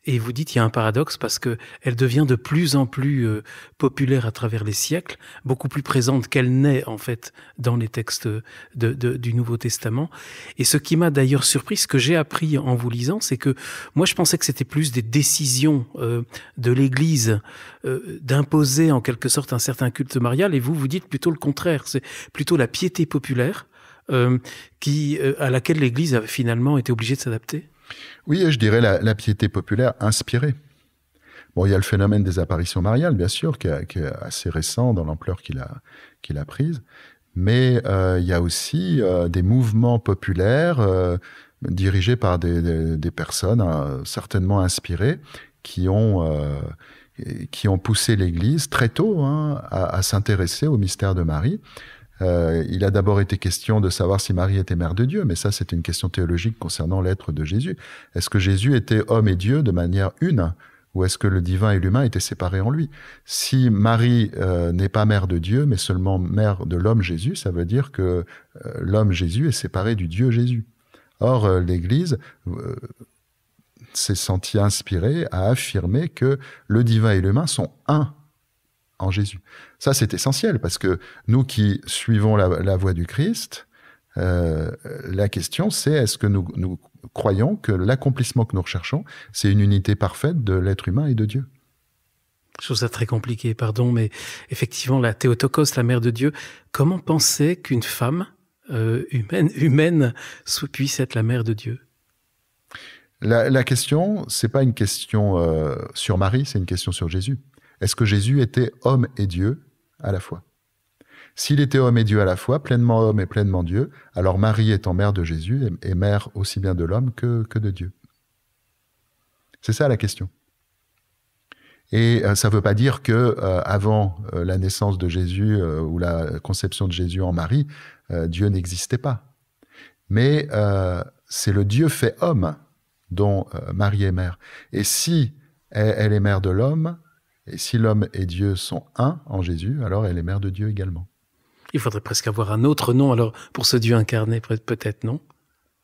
Et vous dites, il y a un paradoxe parce que elle devient de plus en plus euh, populaire à travers les siècles, beaucoup plus présente qu'elle n'est en fait dans les textes du Nouveau Testament. Et ce qui m'a d'ailleurs surpris, ce que j'ai appris en vous lisant, c'est que moi je pensais que c'était plus des décisions euh, de l'Église euh, d'imposer en quelque sorte un certain culte marial, et vous vous dites plutôt le contraire, c'est plutôt la piété populaire euh, qui, euh, à laquelle l'Église a finalement été obligée de s'adapter Oui, je dirais la, piété populaire inspirée. Bon, il y a le phénomène des apparitions mariales, bien sûr, qui, est, assez récent dans l'ampleur qu'il a, prise. Mais euh, il y a aussi des mouvements populaires dirigés par des, personnes certainement inspirées qui ont, qui ont poussé l'Église très tôt hein, à, à s'intéresser au mystère de Marie euh, il a d'abord été question de savoir si Marie était mère de Dieu, mais ça c'est une question théologique concernant l'être de Jésus. Est-ce que Jésus était homme et Dieu de manière une ou est-ce que le divin et l'humain étaient séparés en lui Si Marie euh, n'est pas mère de Dieu, mais seulement mère de l'homme Jésus, ça veut dire que euh, l'homme Jésus est séparé du Dieu Jésus. Or, l'Église s'est sentie inspirée à affirmer que le divin et l'humain sont un en Jésus. Ça, c'est essentiel parce que nous qui suivons la, voie du Christ, euh, la question, c'est est-ce que nous, croyons que l'accomplissement que nous recherchons, c'est une unité parfaite de l'être humain et de Dieu Je ça très compliqué, pardon, mais effectivement, la Théotokos, la mère de Dieu, comment penser qu'une femme euh, humaine, humaine puisse être la mère de Dieu la, la, question, c'est pas une question euh, sur Marie, c'est une question sur Jésus. Est-ce que Jésus était homme et Dieu à la fois S'il était homme et Dieu à la fois, pleinement homme et pleinement Dieu, alors Marie étant mère de Jésus est mère aussi bien de l'homme que, de Dieu. C'est ça la question. Et euh, ça ne veut pas dire que euh, avant euh, la naissance de Jésus ou la conception de Jésus en Marie, Dieu n'existait pas. Mais c'est le Dieu fait homme dont Marie est mère. Et si elle est mère de l'homme, et si l'homme et Dieu sont un en Jésus, alors elle est mère de Dieu également. Il faudrait presque avoir un autre nom alors pour ce Dieu incarné, peut-être, non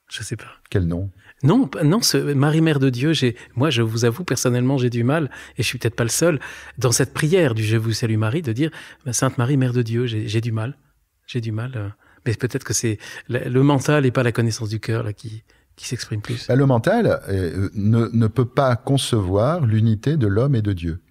Je ne sais pas. Quel nom Non, non, ce Marie Mère de Dieu. J'ai, moi, je vous avoue personnellement, j'ai du mal, et je suis peut-être pas le seul dans cette prière du Je vous salue Marie de dire bah, Sainte Marie Mère de Dieu. J'ai du mal. J'ai du mal. Euh, mais peut-être que c'est le mental et pas la connaissance du cœur là qui qui s'exprime plus. Bah, le mental euh, euh, ne, ne peut pas concevoir l'unité de l'homme et de Dieu.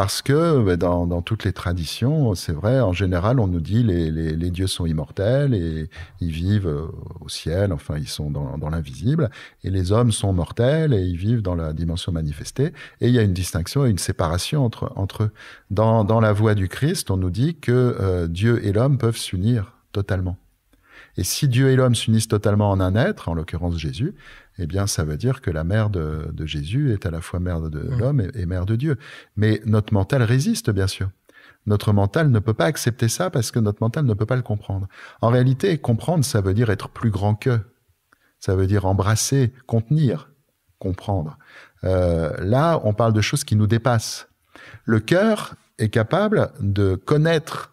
Parce que ben, dans, toutes les traditions, c'est vrai, en général, on nous dit les, les, dieux sont immortels et ils vivent euh, au ciel, enfin, ils sont dans, l'invisible, et les hommes sont mortels et ils vivent dans la dimension manifestée. Et il y a une distinction et une séparation entre, entre eux. Dans, la voie du Christ, on nous dit que euh, Dieu et l'homme peuvent s'unir totalement. Et si Dieu et l'homme s'unissent totalement en un être, en l'occurrence Jésus, eh bien, ça veut dire que la mère de, Jésus est à la fois mère de mmh. l'homme et, mère de Dieu. Mais notre mental résiste, bien sûr. Notre mental ne peut pas accepter ça parce que notre mental ne peut pas le comprendre. En réalité, comprendre, ça veut dire être plus grand que. Ça veut dire embrasser, contenir, comprendre. Euh, là, on parle de choses qui nous dépassent. Le cœur est capable de connaître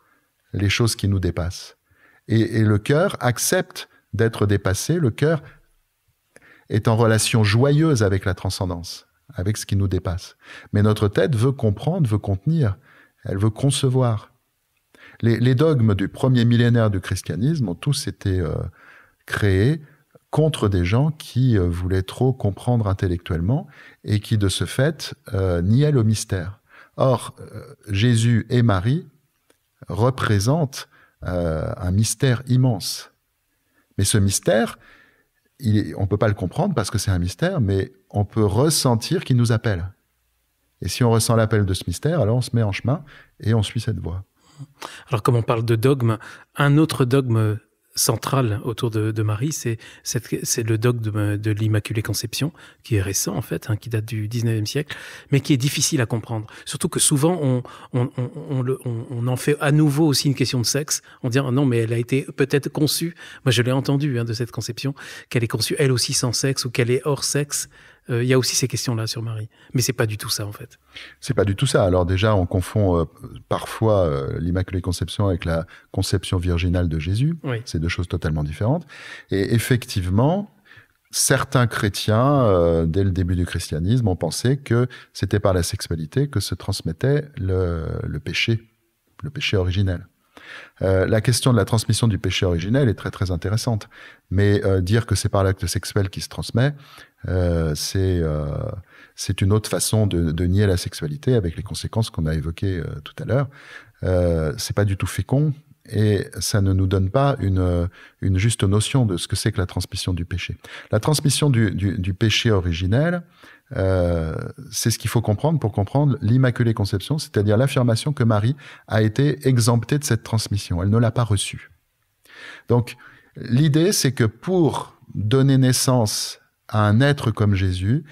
les choses qui nous dépassent. Et, et le cœur accepte d'être dépassé, le cœur est en relation joyeuse avec la transcendance, avec ce qui nous dépasse. Mais notre tête veut comprendre, veut contenir, elle veut concevoir. Les, dogmes du premier millénaire du christianisme ont tous été euh, créés contre des gens qui euh, voulaient trop comprendre intellectuellement et qui, de ce fait, euh, niaient le mystère. Or, Jésus et Marie représentent un mystère immense. Mais ce mystère, on peut pas le comprendre parce que c'est un mystère, mais on peut ressentir qu'il nous appelle. Et si on ressent l'appel de ce mystère, alors on se met en chemin et on suit cette voie. Alors comme on parle de dogme, un autre dogme centrale autour de, de Marie, c'est le dogme de, l'Immaculée Conception, qui est récent en fait, hein, qui date du 19e siècle, mais qui est difficile à comprendre. Surtout que souvent, on, on, on, on en fait à nouveau aussi une question de sexe, en disant ah non, mais elle a été peut-être conçue, moi je l'ai entendu hein, de cette conception, qu'elle est conçue elle aussi sans sexe ou qu'elle est hors sexe. Euh, il y a aussi ces questions-là sur Marie. Mais c'est pas du tout ça, en fait. C'est pas du tout ça. Alors déjà, on confond euh, parfois euh, l'Immaculée Conception avec la conception virginale de Jésus. C'est deux choses totalement différentes. Et effectivement, certains chrétiens, dès le début du christianisme, ont pensé que c'était par la sexualité que se transmettait le, péché, le péché originel. la question de la transmission du péché originel est très très intéressante, mais dire que c'est par l'acte sexuel qui se transmet, euh, c'est euh, c'est une autre façon de, de, nier la sexualité avec les conséquences qu'on a évoquées euh, tout à l'heure. c'est pas du tout fécond et ça ne nous donne pas une, une juste notion de ce que c'est que la transmission du péché. La transmission du, du, du péché originel, euh, c'est ce qu'il faut comprendre pour comprendre l'Immaculée Conception, c'est-à-dire l'affirmation que Marie a été exemptée de cette transmission, elle ne l'a pas reçue. Donc l'idée, c'est que pour donner naissance à un être comme Jésus,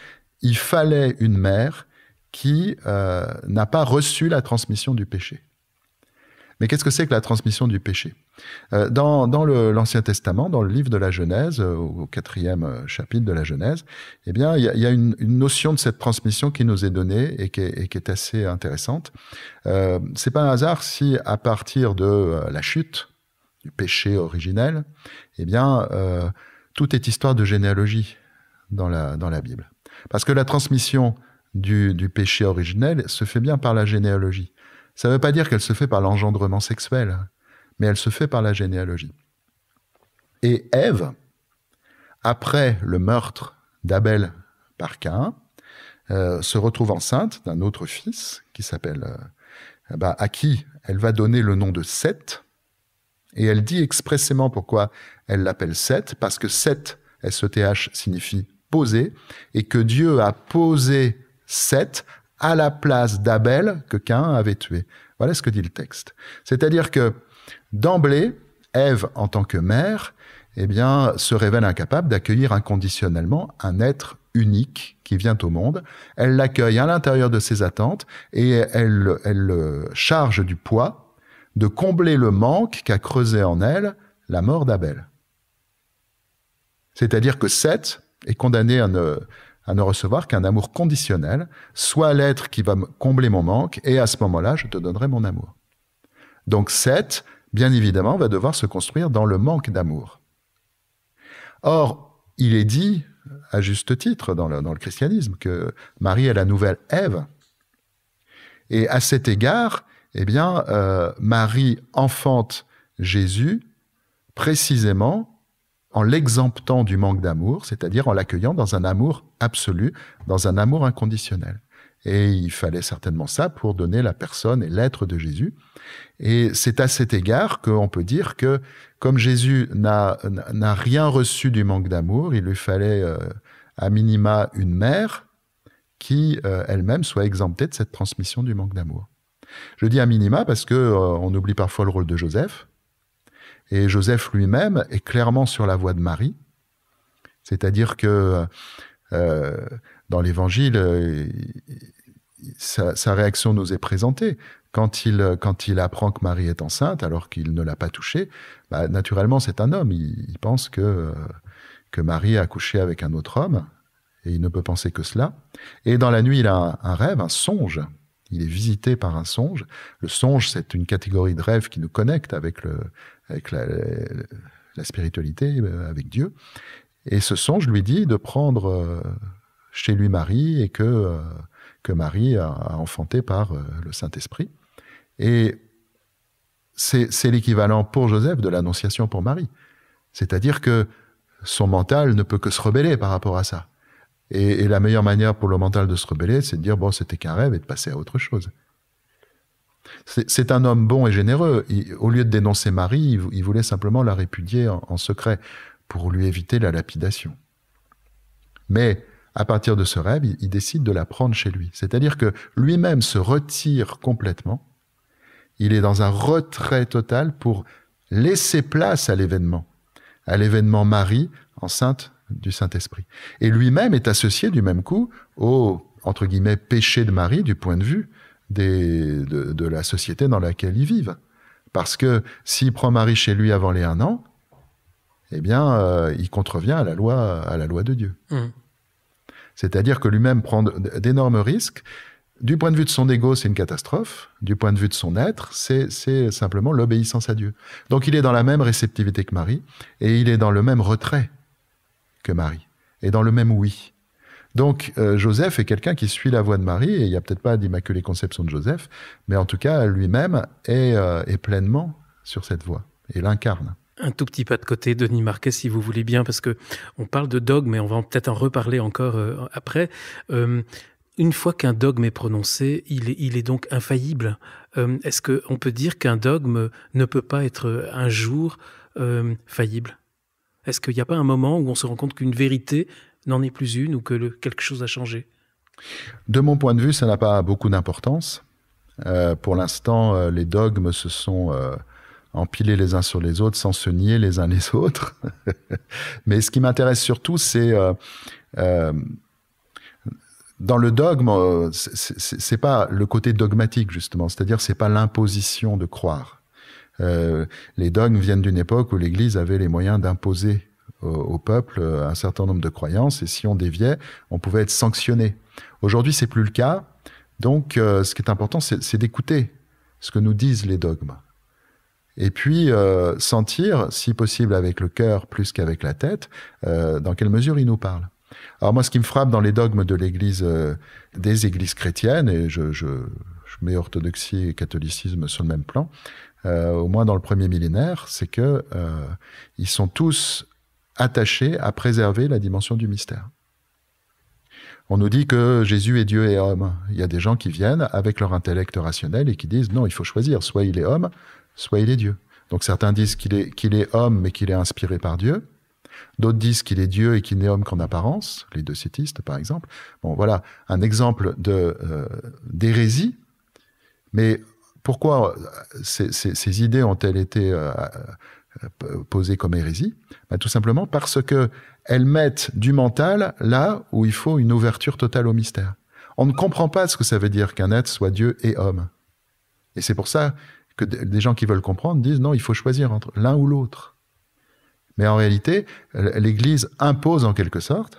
il fallait une mère qui euh, n'a pas reçu la transmission du péché. Mais qu'est-ce que c'est que la transmission du péché euh, Dans, l'Ancien Testament, dans le livre de la Genèse, euh, au quatrième chapitre de la Genèse, eh bien, il y a, une, notion de cette transmission qui nous est donnée et qui est, assez intéressante. Euh, c'est pas un hasard si, à partir de la chute, du péché originel, eh bien, tout est histoire de généalogie dans la, Bible. Parce que la transmission du, péché originel se fait bien par la généalogie. Ça ne veut pas dire qu'elle se fait par l'engendrement sexuel, mais elle se fait par la généalogie. Et Ève, après le meurtre d'Abel par Cain, euh, se retrouve enceinte d'un autre fils qui s'appelle euh, bah, à qui elle va donner le nom de Seth. Et elle dit expressément pourquoi elle l'appelle Seth, parce que Seth, S-E-T-H, signifie posé et que Dieu a posé Seth à la place d'Abel que Cain avait tué. Voilà ce que dit le texte. C'est-à-dire que d'emblée, Ève, en tant que mère, eh bien, se révèle incapable d'accueillir inconditionnellement un être unique qui vient au monde. Elle l'accueille à l'intérieur de ses attentes et elle, elle le euh, charge du poids de combler le manque qu'a creusé en elle la mort d'Abel. C'est-à-dire que Seth, est condamné à ne, recevoir qu'un amour conditionnel, soit l'être qui va combler mon manque, et à ce moment-là, je te donnerai mon amour. Donc cette, bien évidemment, va devoir se construire dans le manque d'amour. Or, il est dit, à juste titre, dans le, christianisme, que Marie est la nouvelle Ève. Et à cet égard, eh bien, euh, Marie enfante Jésus précisément en l'exemptant du manque d'amour, c'est-à-dire en l'accueillant dans un amour absolu, dans un amour inconditionnel. Et il fallait certainement ça pour donner la personne et l'être de Jésus. Et c'est à cet égard qu'on peut dire que comme Jésus n'a rien reçu du manque d'amour, il lui fallait euh, à minima une mère qui euh, elle-même soit exemptée de cette transmission du manque d'amour. Je dis à minima parce que euh, on oublie parfois le rôle de Joseph. Et Joseph lui-même est clairement sur la voie de Marie. C'est-à-dire que euh, dans l'Évangile, euh, sa, réaction nous est présentée. Quand il, quand il apprend que Marie est enceinte, alors qu'il ne l'a pas touchée, bah, naturellement, c'est un homme. Il, pense que, euh, que Marie a couché avec un autre homme, et il ne peut penser que cela. Et dans la nuit, il a un rêve, un songe. Il est visité par un songe. Le songe, c'est une catégorie de rêve qui nous connecte avec le, avec la, spiritualité, euh, avec Dieu. Et ce songe lui dit de prendre euh, chez lui Marie et que, euh, que Marie a, enfanté par le Saint-Esprit. Et c'est l'équivalent pour Joseph de l'Annonciation pour Marie. C'est-à-dire que son mental ne peut que se rebeller par rapport à ça. Et, et la meilleure manière pour le mental de se rebeller, c'est de dire, bon, c'était qu'un rêve et de passer à autre chose. C'est un homme bon et généreux. au lieu de dénoncer Marie, il, voulait simplement la répudier en, secret pour lui éviter la lapidation. Mais à partir de ce rêve, il, décide de la prendre chez lui. C'est-à-dire que lui-même se retire complètement. Il est dans un retrait total pour laisser place à l'événement, à l'événement Marie enceinte du Saint-Esprit. Et lui-même est associé du même coup au, entre guillemets, péché de Marie du point de vue de, la société dans laquelle ils vivent. Parce que s'il prend Marie chez lui avant les un an, eh bien, euh, il contrevient à la loi, à la loi de Dieu. Mmh. C'est-à-dire que lui-même prend d'énormes risques. Du point de vue de son ego, c'est une catastrophe. Du point de vue de son être, c'est simplement l'obéissance à Dieu. Donc il est dans la même réceptivité que Marie, et il est dans le même retrait que Marie, et dans le même oui. Donc euh, Joseph est quelqu'un qui suit la voie de Marie, et il n'y a peut-être pas d'immaculée conception de Joseph, mais en tout cas, lui-même euh, est, pleinement sur cette voie et l'incarne un tout petit pas de côté, Denis Marquet, si vous voulez bien, parce que on parle de dogme, mais on va peut-être en reparler encore euh, après. une fois qu'un dogme est prononcé, il est, donc infaillible. Est-ce qu'on peut dire qu'un dogme ne peut pas être un jour faillible Est-ce qu'il n'y a pas un moment où on se rend compte qu'une vérité, n'en est plus une ou que quelque chose a changé De mon point de vue, ça n'a pas beaucoup d'importance. Euh, pour l'instant, euh, les dogmes se sont euh, empilés les uns sur les autres sans se nier les uns les autres. Mais ce qui m'intéresse surtout, c'est dans le dogme, c'est pas le côté dogmatique justement, c'est-à-dire c'est pas l'imposition de croire. les dogmes viennent d'une époque où l'Église avait les moyens d'imposer au, peuple euh, un certain nombre de croyances et si on déviait, on pouvait être sanctionné. Aujourd'hui, c'est plus le cas. Donc, euh, ce qui est important, c'est d'écouter ce que nous disent les dogmes. Et puis, euh, sentir, si possible avec le cœur plus qu'avec la tête, dans quelle mesure ils nous parlent. Alors moi, ce qui me frappe dans les dogmes de l'Église, des Églises chrétiennes, et je, je, mets orthodoxie et catholicisme sur le même plan, au moins dans le premier millénaire, c'est que ils sont tous attaché à préserver la dimension du mystère. On nous dit que Jésus est Dieu et homme. Il y a des gens qui viennent avec leur intellect rationnel et qui disent non, il faut choisir, soit il est homme, soit il est Dieu. Donc certains disent qu'il est, qu'il est homme mais qu'il est inspiré par Dieu. D'autres disent qu'il est Dieu et qu'il n'est homme qu'en apparence, les deux par exemple. Bon voilà, un exemple de, euh, d'hérésie. Mais pourquoi euh, ces, idées ont-elles été euh, euh, posées comme hérésie bah, Tout simplement parce que elles mettent du mental là où il faut une ouverture totale au mystère. On ne comprend pas ce que ça veut dire qu'un être soit Dieu et homme. Et c'est pour ça que des gens qui veulent comprendre disent non, il faut choisir entre l'un ou l'autre. Mais en réalité, l'Église impose en quelque sorte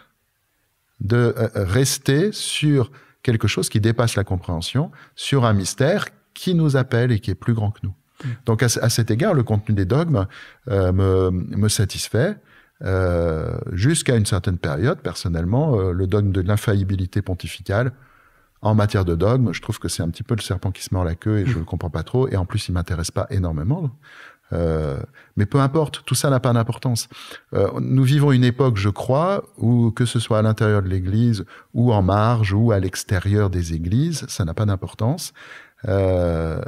de euh, rester sur quelque chose qui dépasse la compréhension, sur un mystère qui nous appelle et qui est plus grand que nous. Donc à, cet égard, le contenu des dogmes euh, me, me, satisfait. Euh, jusqu'à une certaine période, personnellement, euh, le dogme de l'infaillibilité pontificale, en matière de dogme, je trouve que c'est un petit peu le serpent qui se mord la queue et je je mmh. le comprends pas trop. Et en plus, il m'intéresse pas énormément. mais peu importe, tout ça n'a pas d'importance. nous vivons une époque, je crois, où que ce soit à l'intérieur de l'Église ou en marge ou à l'extérieur des Églises, ça n'a pas d'importance. Euh,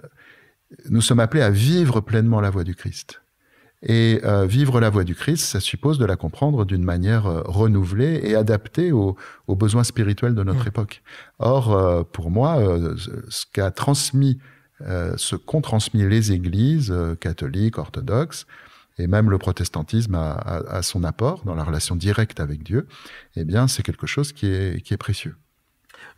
nous sommes appelés à vivre pleinement la voie du Christ. Et euh, vivre la voie du Christ, ça suppose de la comprendre d'une manière euh, renouvelée et adaptée aux, besoins spirituels de notre mmh. époque. Or, euh, pour moi, ce qu'a transmis, ce qu'ont transmis les églises catholiques, orthodoxes, et même le protestantisme à son apport dans la relation directe avec Dieu, eh bien, c'est quelque chose qui est, qui est précieux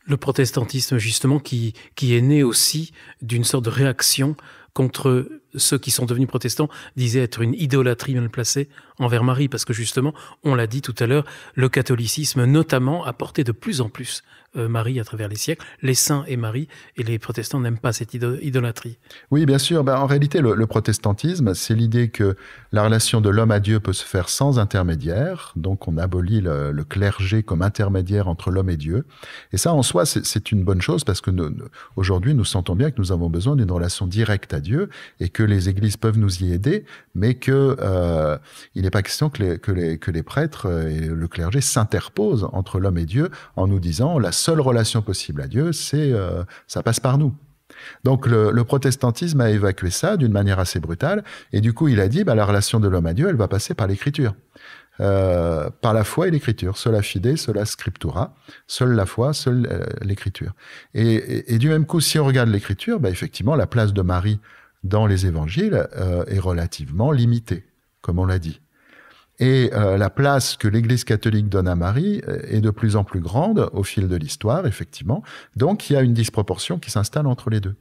le protestantisme justement qui, qui est né aussi d'une sorte de réaction contre ceux qui sont devenus protestants, disait être une idolâtrie mal placée envers Marie, parce que justement, on l'a dit tout à l'heure, le catholicisme notamment a porté de plus en plus euh, Marie à travers les siècles, les saints et Marie, et les protestants n'aiment pas cette idolâtrie. Oui, bien sûr. Ben, en réalité, le, protestantisme, c'est l'idée que la relation de l'homme à Dieu peut se faire sans intermédiaire. Donc, on abolit le, clergé comme intermédiaire entre l'homme et Dieu. Et ça, en soi, c'est une bonne chose parce que aujourd'hui, nous sentons bien que nous avons besoin d'une relation directe à Dieu et que les églises peuvent nous y aider, mais que euh, il est n'est pas question que les, prêtres euh, et le clergé s'interposent entre l'homme et Dieu en nous disant la seule relation possible à Dieu, c'est euh, ça passe par nous. Donc le, protestantisme a évacué ça d'une manière assez brutale et du coup il a dit bah, la relation de l'homme à Dieu, elle va passer par l'Écriture. Euh, par la foi et l'écriture. Sola fide, sola scriptura. Seule la foi, seule l'écriture. Et, du même coup, si on regarde l'écriture, bah, effectivement, la place de Marie dans les évangiles est relativement limitée, comme on l'a dit. Et euh, la place que l'Église catholique donne à Marie euh, est de plus en plus grande au fil de l'histoire, effectivement. Donc il y a une disproportion qui s'installe entre les deux.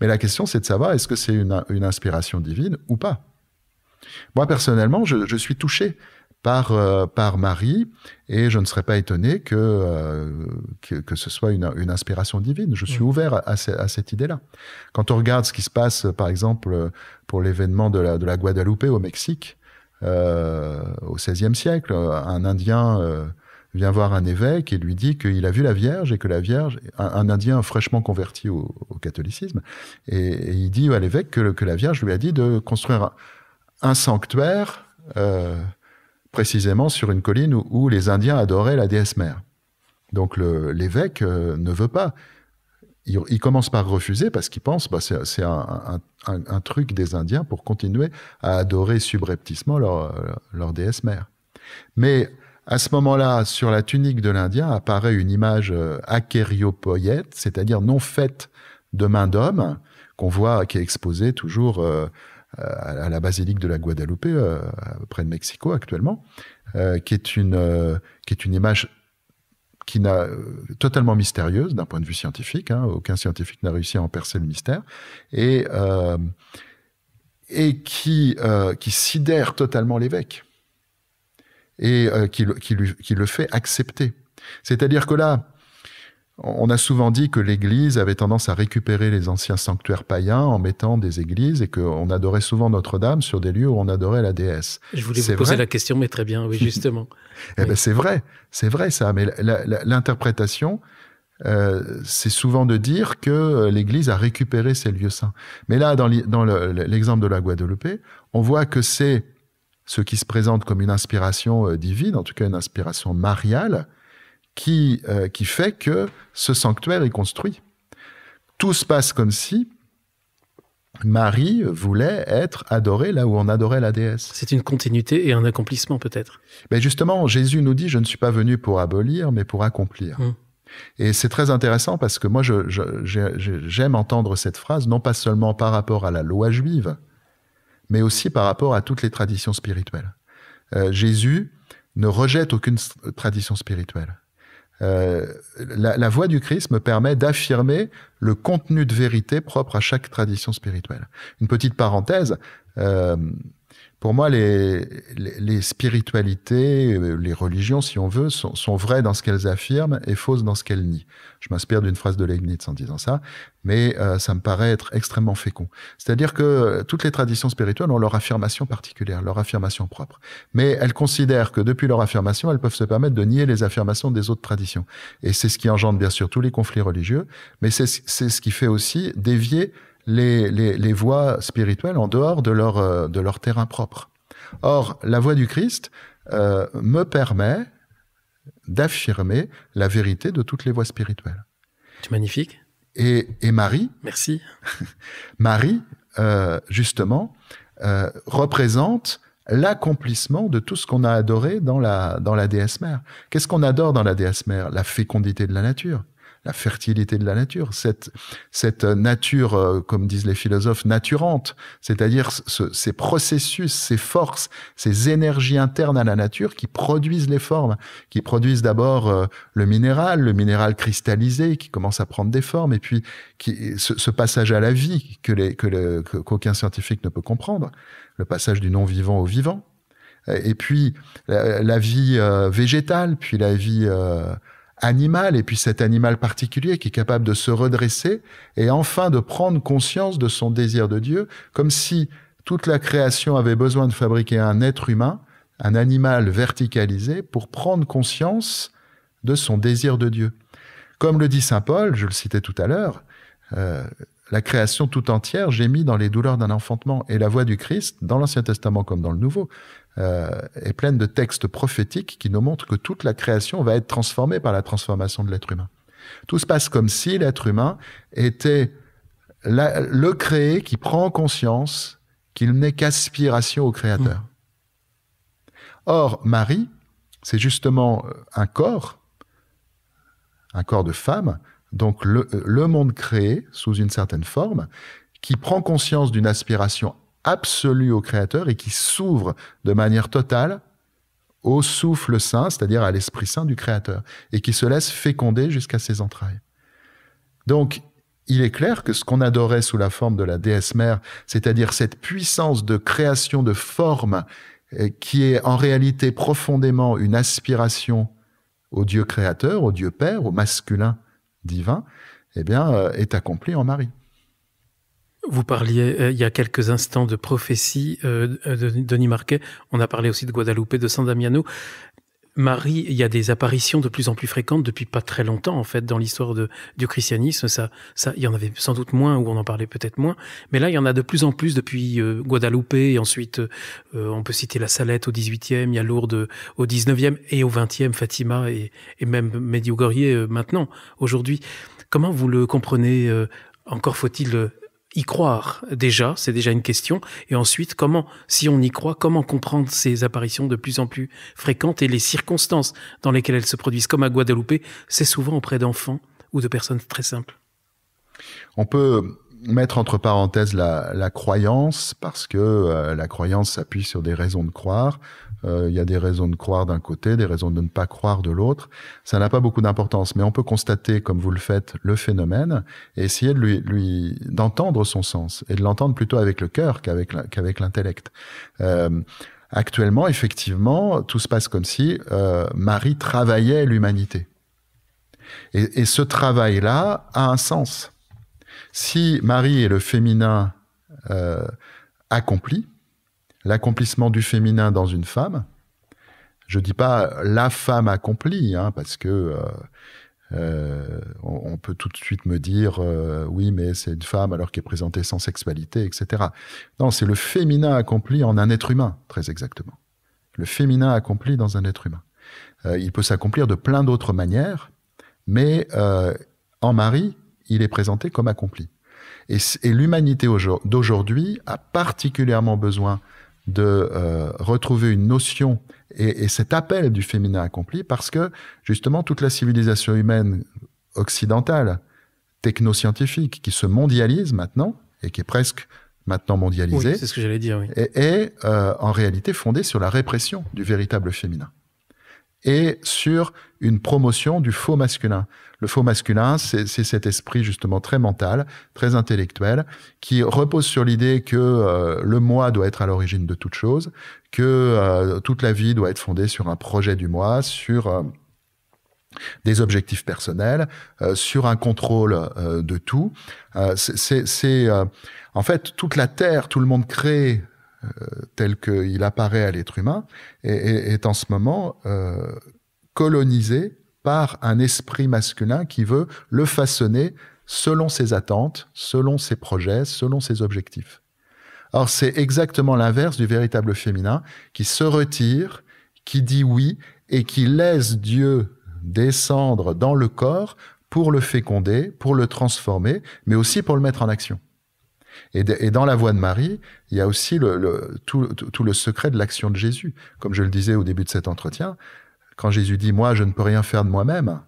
Mais la question, c'est de savoir est-ce que c'est une, une, inspiration divine ou pas. Moi, personnellement, je, je suis touché par, euh, par Marie, et je ne serais pas étonné que, que, que, ce soit une, une, inspiration divine. Je suis ouvert à, à cette idée-là. Quand on regarde ce qui se passe, par exemple, pour l'événement de la, de la Guadalupe au Mexique, euh, au XVIe siècle. Euh, un Indien euh, vient voir un évêque et lui dit qu'il a vu la Vierge et que la Vierge, un, Indien fraîchement converti au, catholicisme, et, il dit à l'évêque que, la Vierge lui a dit de construire un, sanctuaire précisément sur une colline où, les Indiens adoraient la déesse mère. Donc l'évêque ne veut pas il, il, commence par refuser parce qu'il pense bah, c'est un, un, un, truc des Indiens pour continuer à adorer subrepticement leur, leur déesse mère. Mais à ce moment-là, sur la tunique de l'Indien apparaît une image euh, c'est-à-dire non faite de main d'homme, qu'on voit, qui est exposée toujours euh, à la basilique de la Guadalupe, euh, près de Mexico actuellement, euh, qui, est une, qui est une image qui n'a euh, totalement mystérieuse d'un point de vue scientifique. Hein. aucun scientifique n'a réussi à en percer le mystère et euh, et qui euh, qui sidère totalement l'évêque et qui, qui, qui le fait accepter. C'est-à-dire que là, on a souvent dit que l'Église avait tendance à récupérer les anciens sanctuaires païens en mettant des églises et qu'on adorait souvent Notre-Dame sur des lieux où on adorait la déesse. Je voulais vous poser la question, mais très bien, oui, justement. Eh ben, c'est vrai, c'est vrai ça, mais l'interprétation, euh, c'est souvent de dire que l'Église a récupéré ces lieux saints. Mais là, dans l'exemple de la Guadeloupe, on voit que c'est ce qui se présente comme une inspiration euh, divine, en tout cas une inspiration mariale, qui, euh, qui fait que ce sanctuaire est construit. Tout se passe comme si Marie voulait être adorée là où on adorait la déesse. C'est une continuité et un accomplissement peut-être. Mais justement, Jésus nous dit, je ne suis pas venu pour abolir, mais pour accomplir. Hum. Et c'est très intéressant parce que moi, j'aime entendre cette phrase, non pas seulement par rapport à la loi juive, mais aussi par rapport à toutes les traditions spirituelles. Euh, Jésus ne rejette aucune tradition spirituelle. Euh, la, la, du Christ me permet d'affirmer le contenu de vérité propre à chaque tradition spirituelle. Une petite parenthèse, euh, pour moi, les, les, spiritualités, euh, les religions, si on veut, sont, sont vraies dans ce qu'elles affirment et fausses dans ce qu'elles nient. Je m'inspire d'une phrase de Leibniz en disant ça, mais euh, ça me paraît être extrêmement fécond. C'est-à-dire que euh, toutes les traditions spirituelles ont leur affirmation particulière, leur affirmation propre. Mais elles considèrent que depuis leur affirmation, elles peuvent se permettre de nier les affirmations des autres traditions. Et c'est ce qui engendre bien sûr tous les conflits religieux, mais c'est ce qui fait aussi dévier les, voies spirituelles en dehors de leur, euh, de leur terrain propre. Or, la voie du Christ euh, me permet d'affirmer la vérité de toutes les voies spirituelles. C'est magnifique. Et, et, Marie. Merci. Marie, euh, justement, représente l'accomplissement de tout ce qu'on a adoré dans la, dans la déesse mère. Qu'est-ce qu'on adore dans la déesse mère La fécondité de la nature, la fertilité de la nature, cette, cette euh, nature, euh, comme disent les philosophes, naturante, c'est-à-dire ce, ces processus, ces forces, ces énergies internes à la nature qui produisent les formes, qui produisent d'abord euh, le minéral, le minéral cristallisé qui commence à prendre des formes, et puis qui, ce, passage à la vie que les, que le, qu'aucun scientifique ne peut comprendre, le passage du non-vivant au vivant, et puis la, vie végétale, puis la vie euh, animal et puis cet animal particulier qui est capable de se redresser et enfin de prendre conscience de son désir de Dieu, comme si toute la création avait besoin de fabriquer un être humain, un animal verticalisé, pour prendre conscience de son désir de Dieu. Comme le dit Saint Paul, je le citais tout à l'heure, euh, la création tout entière, j'ai mis dans les douleurs d'un enfantement. Et la voix du Christ, dans l'Ancien Testament comme dans le Nouveau, euh, est pleine de textes prophétiques qui nous montrent que toute la création va être transformée par la transformation de l'être humain. Tout se passe comme si l'être humain était le créé qui prend conscience qu'il n'est qu'aspiration au Créateur. Mmh. Or, Marie, c'est justement un corps, un corps de femme, donc le, monde créé sous une certaine forme, qui prend conscience d'une aspiration absolue au Créateur et qui s'ouvre de manière totale au souffle saint, c'est-à-dire à l'Esprit Saint du Créateur, et qui se laisse féconder jusqu'à ses entrailles. Donc, il est clair que ce qu'on adorait sous la forme de la déesse mère, c'est-à-dire cette puissance de création de forme qui est en réalité profondément une aspiration au Dieu créateur, au Dieu Père, au masculin divin, eh bien, euh, est accompli en Marie. Vous parliez euh, il y a quelques instants de prophétie euh, de Denis Marquet. On a parlé aussi de Guadalupe, de San Damiano. Marie, il y a des apparitions de plus en plus fréquentes depuis pas très longtemps, en fait, dans l'histoire du christianisme. Ça, ça, il y en avait sans doute moins, ou on en parlait peut-être moins. Mais là, il y en a de plus en plus depuis euh, Guadalupe, et ensuite, euh, euh, on peut citer la Salette au 18e, il y a Lourdes au 19e, et au 20e, Fatima, et, même Medjugorje euh, maintenant, aujourd'hui. Comment vous le comprenez Encore faut-il y croire déjà, c'est déjà une question. Et ensuite, comment, si on y croit, comment comprendre ces apparitions de plus en plus fréquentes et les circonstances dans lesquelles elles se produisent, comme à Guadeloupe, c'est souvent auprès d'enfants ou de personnes très simples. On peut mettre entre parenthèses la, la croyance parce que euh, la croyance s'appuie sur des raisons de croire. Euh, il y a des raisons de croire d'un côté, des raisons de ne pas croire de l'autre. Ça n'a pas beaucoup d'importance, mais on peut constater, comme vous le faites, le phénomène et essayer de lui, lui d'entendre son sens et de l'entendre plutôt avec le cœur qu'avec qu'avec l'intellect. Euh, actuellement, effectivement, tout se passe comme si euh, Marie travaillait l'humanité. Et, et ce travail-là a un sens si Marie est le féminin euh, accompli, l'accomplissement du féminin dans une femme, je dis pas la femme accomplie, hein, parce que euh, euh, on, peut tout de suite me dire oui, mais c'est une femme alors qu'elle est présentée sans sexualité, etc. Non, c'est le féminin accompli en un être humain, très exactement. Le féminin accompli dans un être humain. il peut s'accomplir de plein d'autres manières, mais en Marie, il est présenté comme accompli. Et, l'humanité d'aujourd'hui a particulièrement besoin de euh, retrouver une notion et, cet appel du féminin accompli parce que justement toute la civilisation humaine occidentale, technoscientifique, qui se mondialise maintenant et qui est presque maintenant mondialisée, ce que j'allais dire, est, euh, en réalité fondée sur la répression du véritable féminin et sur une promotion du faux masculin. Le faux masculin, c'est cet esprit justement très mental, très intellectuel, qui repose sur l'idée que euh, le moi doit être à l'origine de toute chose, que euh, toute la vie doit être fondée sur un projet du moi, sur... Euh, des objectifs personnels, sur un contrôle de tout. c'est en fait toute la Terre, tout le monde créé tel qu'il apparaît à l'être humain, est, est, est, en ce moment colonisé par un esprit masculin qui veut le façonner selon ses attentes, selon ses projets, selon ses objectifs. Or, c'est exactement l'inverse du véritable féminin qui se retire, qui dit oui et qui laisse Dieu descendre dans le corps pour le féconder, pour le transformer, mais aussi pour le mettre en action. Et, dans la voix de Marie, il y a aussi tout, le secret de l'action de Jésus. Comme je le disais au début de cet entretien, quand Jésus dit ⁇ Moi, je ne peux rien faire de moi-même,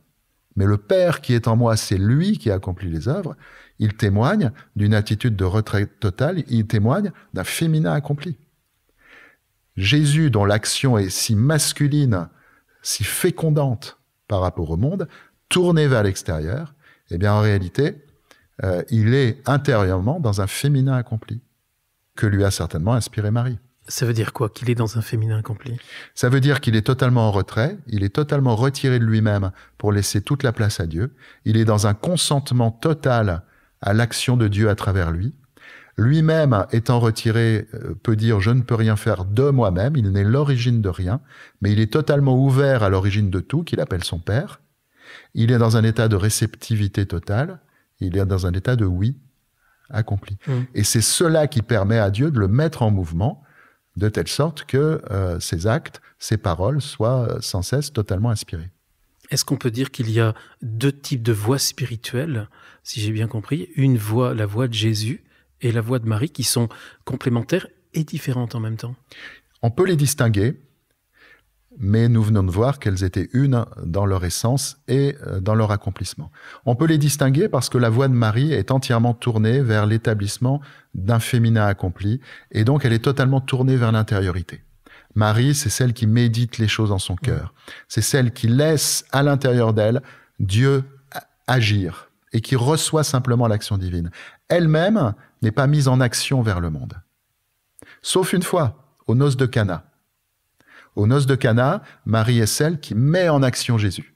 mais le Père qui est en moi, c'est lui qui accomplit les œuvres, il témoigne d'une attitude de retrait total, il témoigne d'un féminin accompli. Jésus, dont l'action est si masculine, si fécondante par rapport au monde, tourné vers l'extérieur, eh bien en réalité, euh, il est intérieurement dans un féminin accompli, que lui a certainement inspiré Marie. Ça veut dire quoi Qu'il est dans un féminin accompli Ça veut dire qu'il est totalement en retrait, il est totalement retiré de lui-même pour laisser toute la place à Dieu, il est dans un consentement total à l'action de Dieu à travers lui. Lui-même, étant retiré, euh, peut dire ⁇ je ne peux rien faire de moi-même ⁇ il n'est l'origine de rien, mais il est totalement ouvert à l'origine de tout, qu'il appelle son Père. Il est dans un état de réceptivité totale, il est dans un état de oui accompli. Mmh. Et c'est cela qui permet à Dieu de le mettre en mouvement de telle sorte que euh, ces actes, ces paroles soient euh, sans cesse totalement inspirés. Est-ce qu'on peut dire qu'il y a deux types de voix spirituelles, si j'ai bien compris, une voix, la voix de Jésus et la voix de Marie, qui sont complémentaires et différentes en même temps On peut les distinguer mais nous venons de voir qu'elles étaient une dans leur essence et euh, dans leur accomplissement. On peut les distinguer parce que la voix de Marie est entièrement tournée vers l'établissement d'un féminin accompli, et donc elle est totalement tournée vers l'intériorité. Marie, c'est celle qui médite les choses en son cœur, c'est celle qui laisse à l'intérieur d'elle Dieu agir et qui reçoit simplement l'action divine. Elle-même n'est pas mise en action vers le monde. Sauf une fois, aux noces de Cana aux noces de Cana, Marie est celle qui met en action Jésus.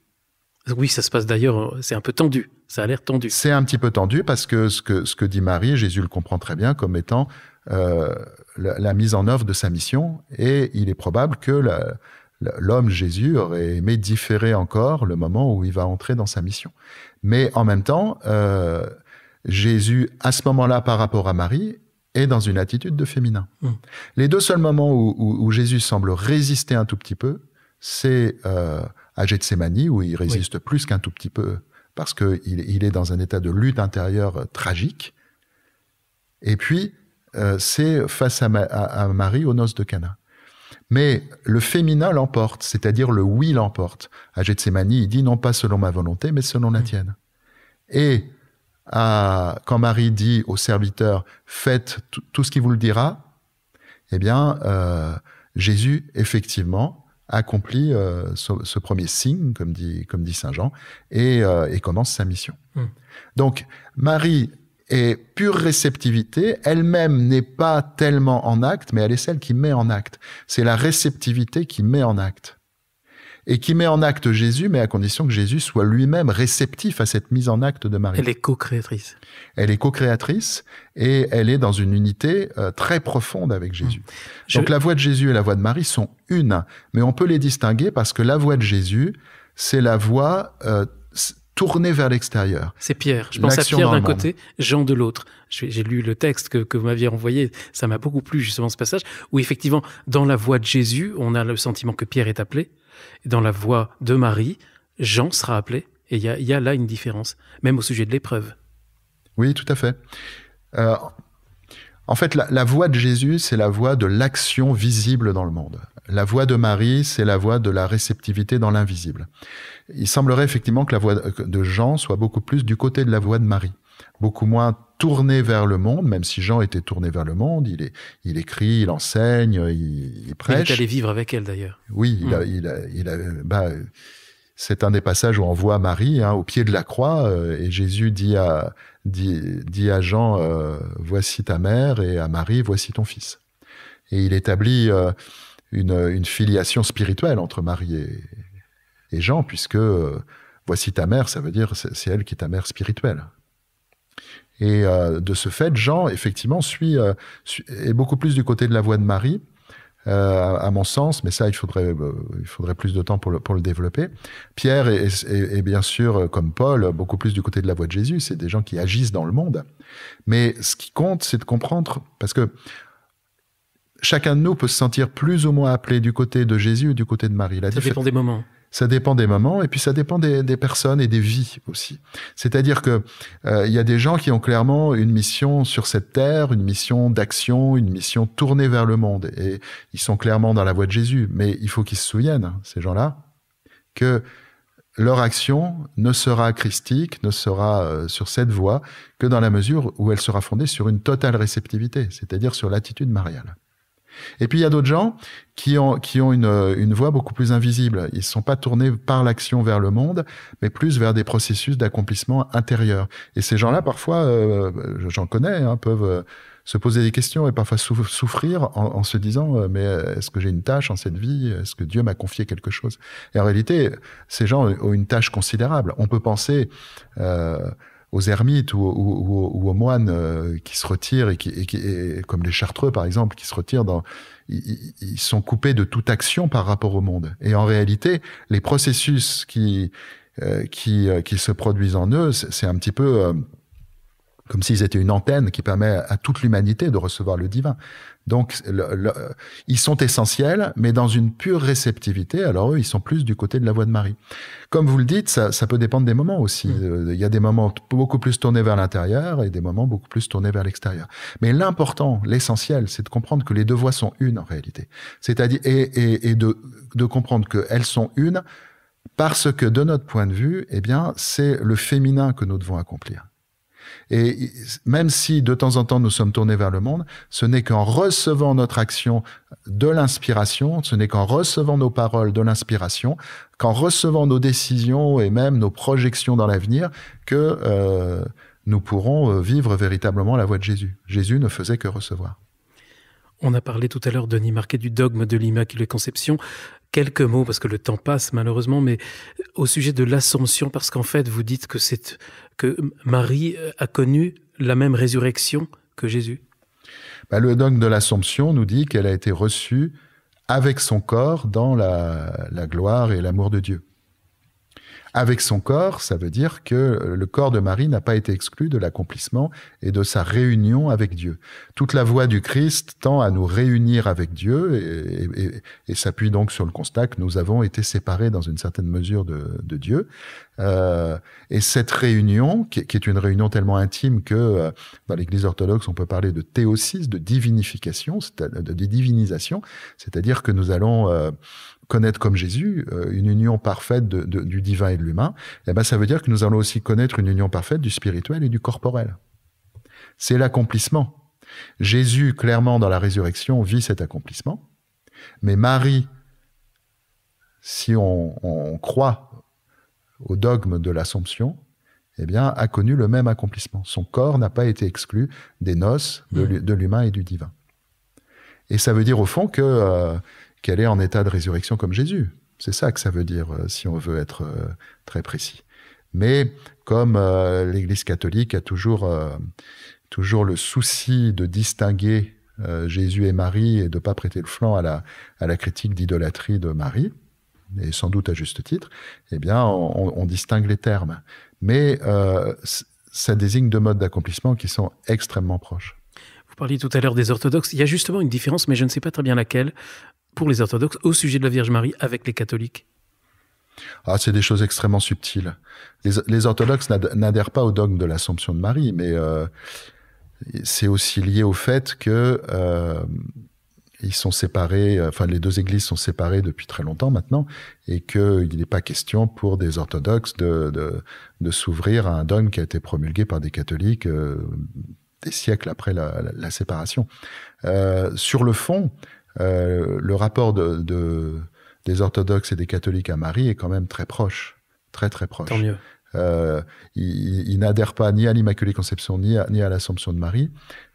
Oui, ça se passe d'ailleurs, euh, c'est un peu tendu. Ça a l'air tendu. C'est un petit peu tendu parce que ce, que dit Marie, Jésus le comprend très bien comme étant euh, la, mise en œuvre de sa mission. Et il est probable que l'homme Jésus aurait aimé différer encore le moment où il va entrer dans sa mission. Mais en même temps, euh, Jésus, à ce moment-là, par rapport à Marie, et dans une attitude de féminin. Hmm. Les deux seuls moments où, Jésus semble résister un tout petit peu, c'est euh, à Gethsemane, où il résiste plus qu'un tout petit peu, parce qu'il est dans un état de lutte intérieure euh, tragique. Et puis, euh, c'est face à, Marie aux noces de Cana. Mais le féminin l'emporte, c'est-à-dire le oui l'emporte. À Gethsemane, il dit non pas selon ma volonté, mais selon la hmm. tienne. Et à, quand Marie dit au serviteur, faites tout ce qu'il vous le dira, eh bien, euh, Jésus, effectivement, accomplit euh, ce, premier signe, comme dit, Saint Jean, euh, et, commence sa mission. Hmm. Donc, Marie est pure réceptivité, elle-même n'est pas tellement en acte, mais elle est celle qui met en acte. C'est la réceptivité qui met en acte et qui met en acte Jésus, mais à condition que Jésus soit lui-même réceptif à cette mise en acte de Marie. Elle est co-créatrice. Elle est co-créatrice et elle est dans une unité euh, très profonde avec Jésus. Hmm. Donc la voix de Jésus et la voix de Marie sont une, mais on peut les distinguer parce que la voix de Jésus, c'est la voix euh, tournée vers l'extérieur. C'est Pierre. Je pense à Pierre d'un côté, Jean de l'autre. J'ai lu le texte que, que vous m'aviez envoyé, ça m'a beaucoup plu justement ce passage, où effectivement, dans la voix de Jésus, on a le sentiment que Pierre est appelé, dans la voix de Marie, Jean sera appelé. Et il y, a, là une différence, même au sujet de l'épreuve. Oui, tout à fait. Euh, en fait, la, la, voix de Jésus, c'est la voix de l'action visible dans le monde. La voix de Marie, c'est la voix de la réceptivité dans l'invisible. Il semblerait effectivement que la voix de Jean soit beaucoup plus du côté de la voix de Marie, beaucoup moins tourné vers le monde, même si Jean était tourné vers le monde, il, écrit, il enseigne, il, prêche. Il est allé vivre avec elle d'ailleurs. Oui, hmm. bah, c'est un des passages où on voit Marie hein, au pied de la croix euh, et Jésus dit à, dit, à Jean, euh, voici ta mère et à Marie, voici ton fils. Et il établit euh, une, filiation spirituelle entre Marie et Jean, puisque voici ta mère, ça veut dire c'est elle qui est ta mère spirituelle et euh, de ce fait, Jean, effectivement, suit, euh, est beaucoup plus du côté de la voix de Marie, euh, à mon sens, mais ça, il faudrait, il faudrait plus de temps pour le, pour le développer. Pierre est, bien sûr, comme Paul, beaucoup plus du côté de la voix de Jésus. C'est des gens qui agissent dans le monde. Mais ce qui compte, c'est de comprendre, parce que chacun de nous peut se sentir plus ou moins appelé du côté de Jésus ou du côté de Marie. ça dépend des moments. Ça dépend des moments et puis ça dépend des, personnes et des vies aussi. C'est-à-dire que euh, il y a des gens qui ont clairement une mission sur cette terre, une mission d'action, une mission tournée vers le monde et ils sont clairement dans la voie de Jésus. Mais il faut qu'ils se souviennent hein, ces gens-là que leur action ne sera christique, ne sera euh, sur cette voie que dans la mesure où elle sera fondée sur une totale réceptivité, c'est-à-dire sur l'attitude mariale. Et puis il y a d'autres gens qui ont, qui ont une, une voie beaucoup plus invisible. Ils ne sont pas tournés par l'action vers le monde, mais plus vers des processus d'accomplissement intérieur. Et ces gens-là, parfois, euh, j'en connais, hein, peuvent euh, se poser des questions et parfois souffrir en, se disant euh, mais est-ce que j'ai une tâche en cette vie Est-ce que Dieu m'a confié quelque chose Et en réalité, ces gens ont une tâche considérable. On peut penser euh, aux ermites ou, aux moines euh, qui se retirent et qui, comme les chartreux par exemple qui se retirent dans ils, sont coupés de toute action par rapport au monde et en réalité les processus qui euh, qui, euh, qui se produisent en eux c'est un petit peu comme s'ils étaient une antenne qui permet à toute l'humanité de recevoir le divin. Donc, ils sont essentiels, mais dans une pure réceptivité. Alors eux, ils sont plus du côté de la voix de Marie. Comme vous le dites, ça, peut dépendre des moments aussi. Mm. Euh, il y a des moments beaucoup plus tournés vers l'intérieur et des moments beaucoup plus tournés vers l'extérieur. Mais l'important, l'essentiel, c'est de comprendre que les deux voix sont une en réalité. C'est-à-dire et, de, de comprendre qu'elles sont une parce que de notre point de vue, eh bien, c'est le féminin que nous devons accomplir. Et même si de temps en temps nous sommes tournés vers le monde, ce n'est qu'en recevant notre action de l'inspiration, ce n'est qu'en recevant nos paroles de l'inspiration, qu'en recevant nos décisions et même nos projections dans l'avenir, que euh, nous pourrons euh, vivre véritablement la voie de Jésus. Jésus ne faisait que recevoir. On a parlé tout à l'heure, Denis Marquet, du dogme de l'Immaculée Conception. Quelques mots, parce que le temps passe malheureusement, mais au sujet de l'Assomption, parce qu'en fait, vous dites que c'est que Marie euh, a connu la même résurrection que Jésus bah, Le dogme de l'Assomption nous dit qu'elle a été reçue avec son corps dans la gloire et l'amour de Dieu. Avec son corps, ça veut dire que euh, le corps de Marie n'a pas été exclu de l'accomplissement et de sa réunion avec Dieu. Toute la voie du Christ tend à nous réunir avec Dieu et, s'appuie donc sur le constat que nous avons été séparés dans une certaine mesure de, Dieu. Euh, et cette réunion, qui, est une réunion tellement intime que euh, dans l'Église orthodoxe, on peut parler de théosis, de divinification, de divinisation, c'est-à-dire que nous allons connaître comme Jésus euh, une union parfaite du divin et de l'humain, eh ben ça veut dire que nous allons aussi connaître une union parfaite du spirituel et du corporel. C'est l'accomplissement. Jésus, clairement, dans la résurrection, vit cet accomplissement. Mais Marie, si on, croit au dogme de l'Assomption, eh bien, a connu le même accomplissement. Son corps n'a pas été exclu des noces de, mmh. l'humain et du divin. Et ça veut dire au fond que euh, qu'elle est en état de résurrection comme Jésus. C'est ça que ça veut dire, euh, si on veut être euh, très précis. Mais comme euh, l'Église catholique a toujours, toujours le souci de distinguer Jésus et Marie et de ne pas prêter le flanc à la, à la critique d'idolâtrie de Marie, et sans doute à juste titre, eh bien, on, on distingue les termes. Mais ça désigne deux modes d'accomplissement qui sont extrêmement proches. Vous parliez tout à l'heure des orthodoxes. Il y a justement une différence, mais je ne sais pas très bien laquelle, pour les orthodoxes au sujet de la Vierge Marie avec les catholiques ah, c'est des choses extrêmement subtiles. Les, orthodoxes n'adhèrent pas au dogme de l'Assomption de Marie, mais euh, c'est aussi lié au fait que euh, ils sont séparés, enfin les deux églises sont séparées depuis très longtemps maintenant, et qu'il n'est pas question pour des orthodoxes de, s'ouvrir à un dogme qui a été promulgué par des catholiques euh, des siècles après la, séparation. sur le fond, euh, le rapport de, des orthodoxes et des catholiques à Marie est quand même très proche, très très proche. Tant mieux. Euh, ils, n'adhèrent pas ni à l'Immaculée Conception ni à, l'Assomption de Marie,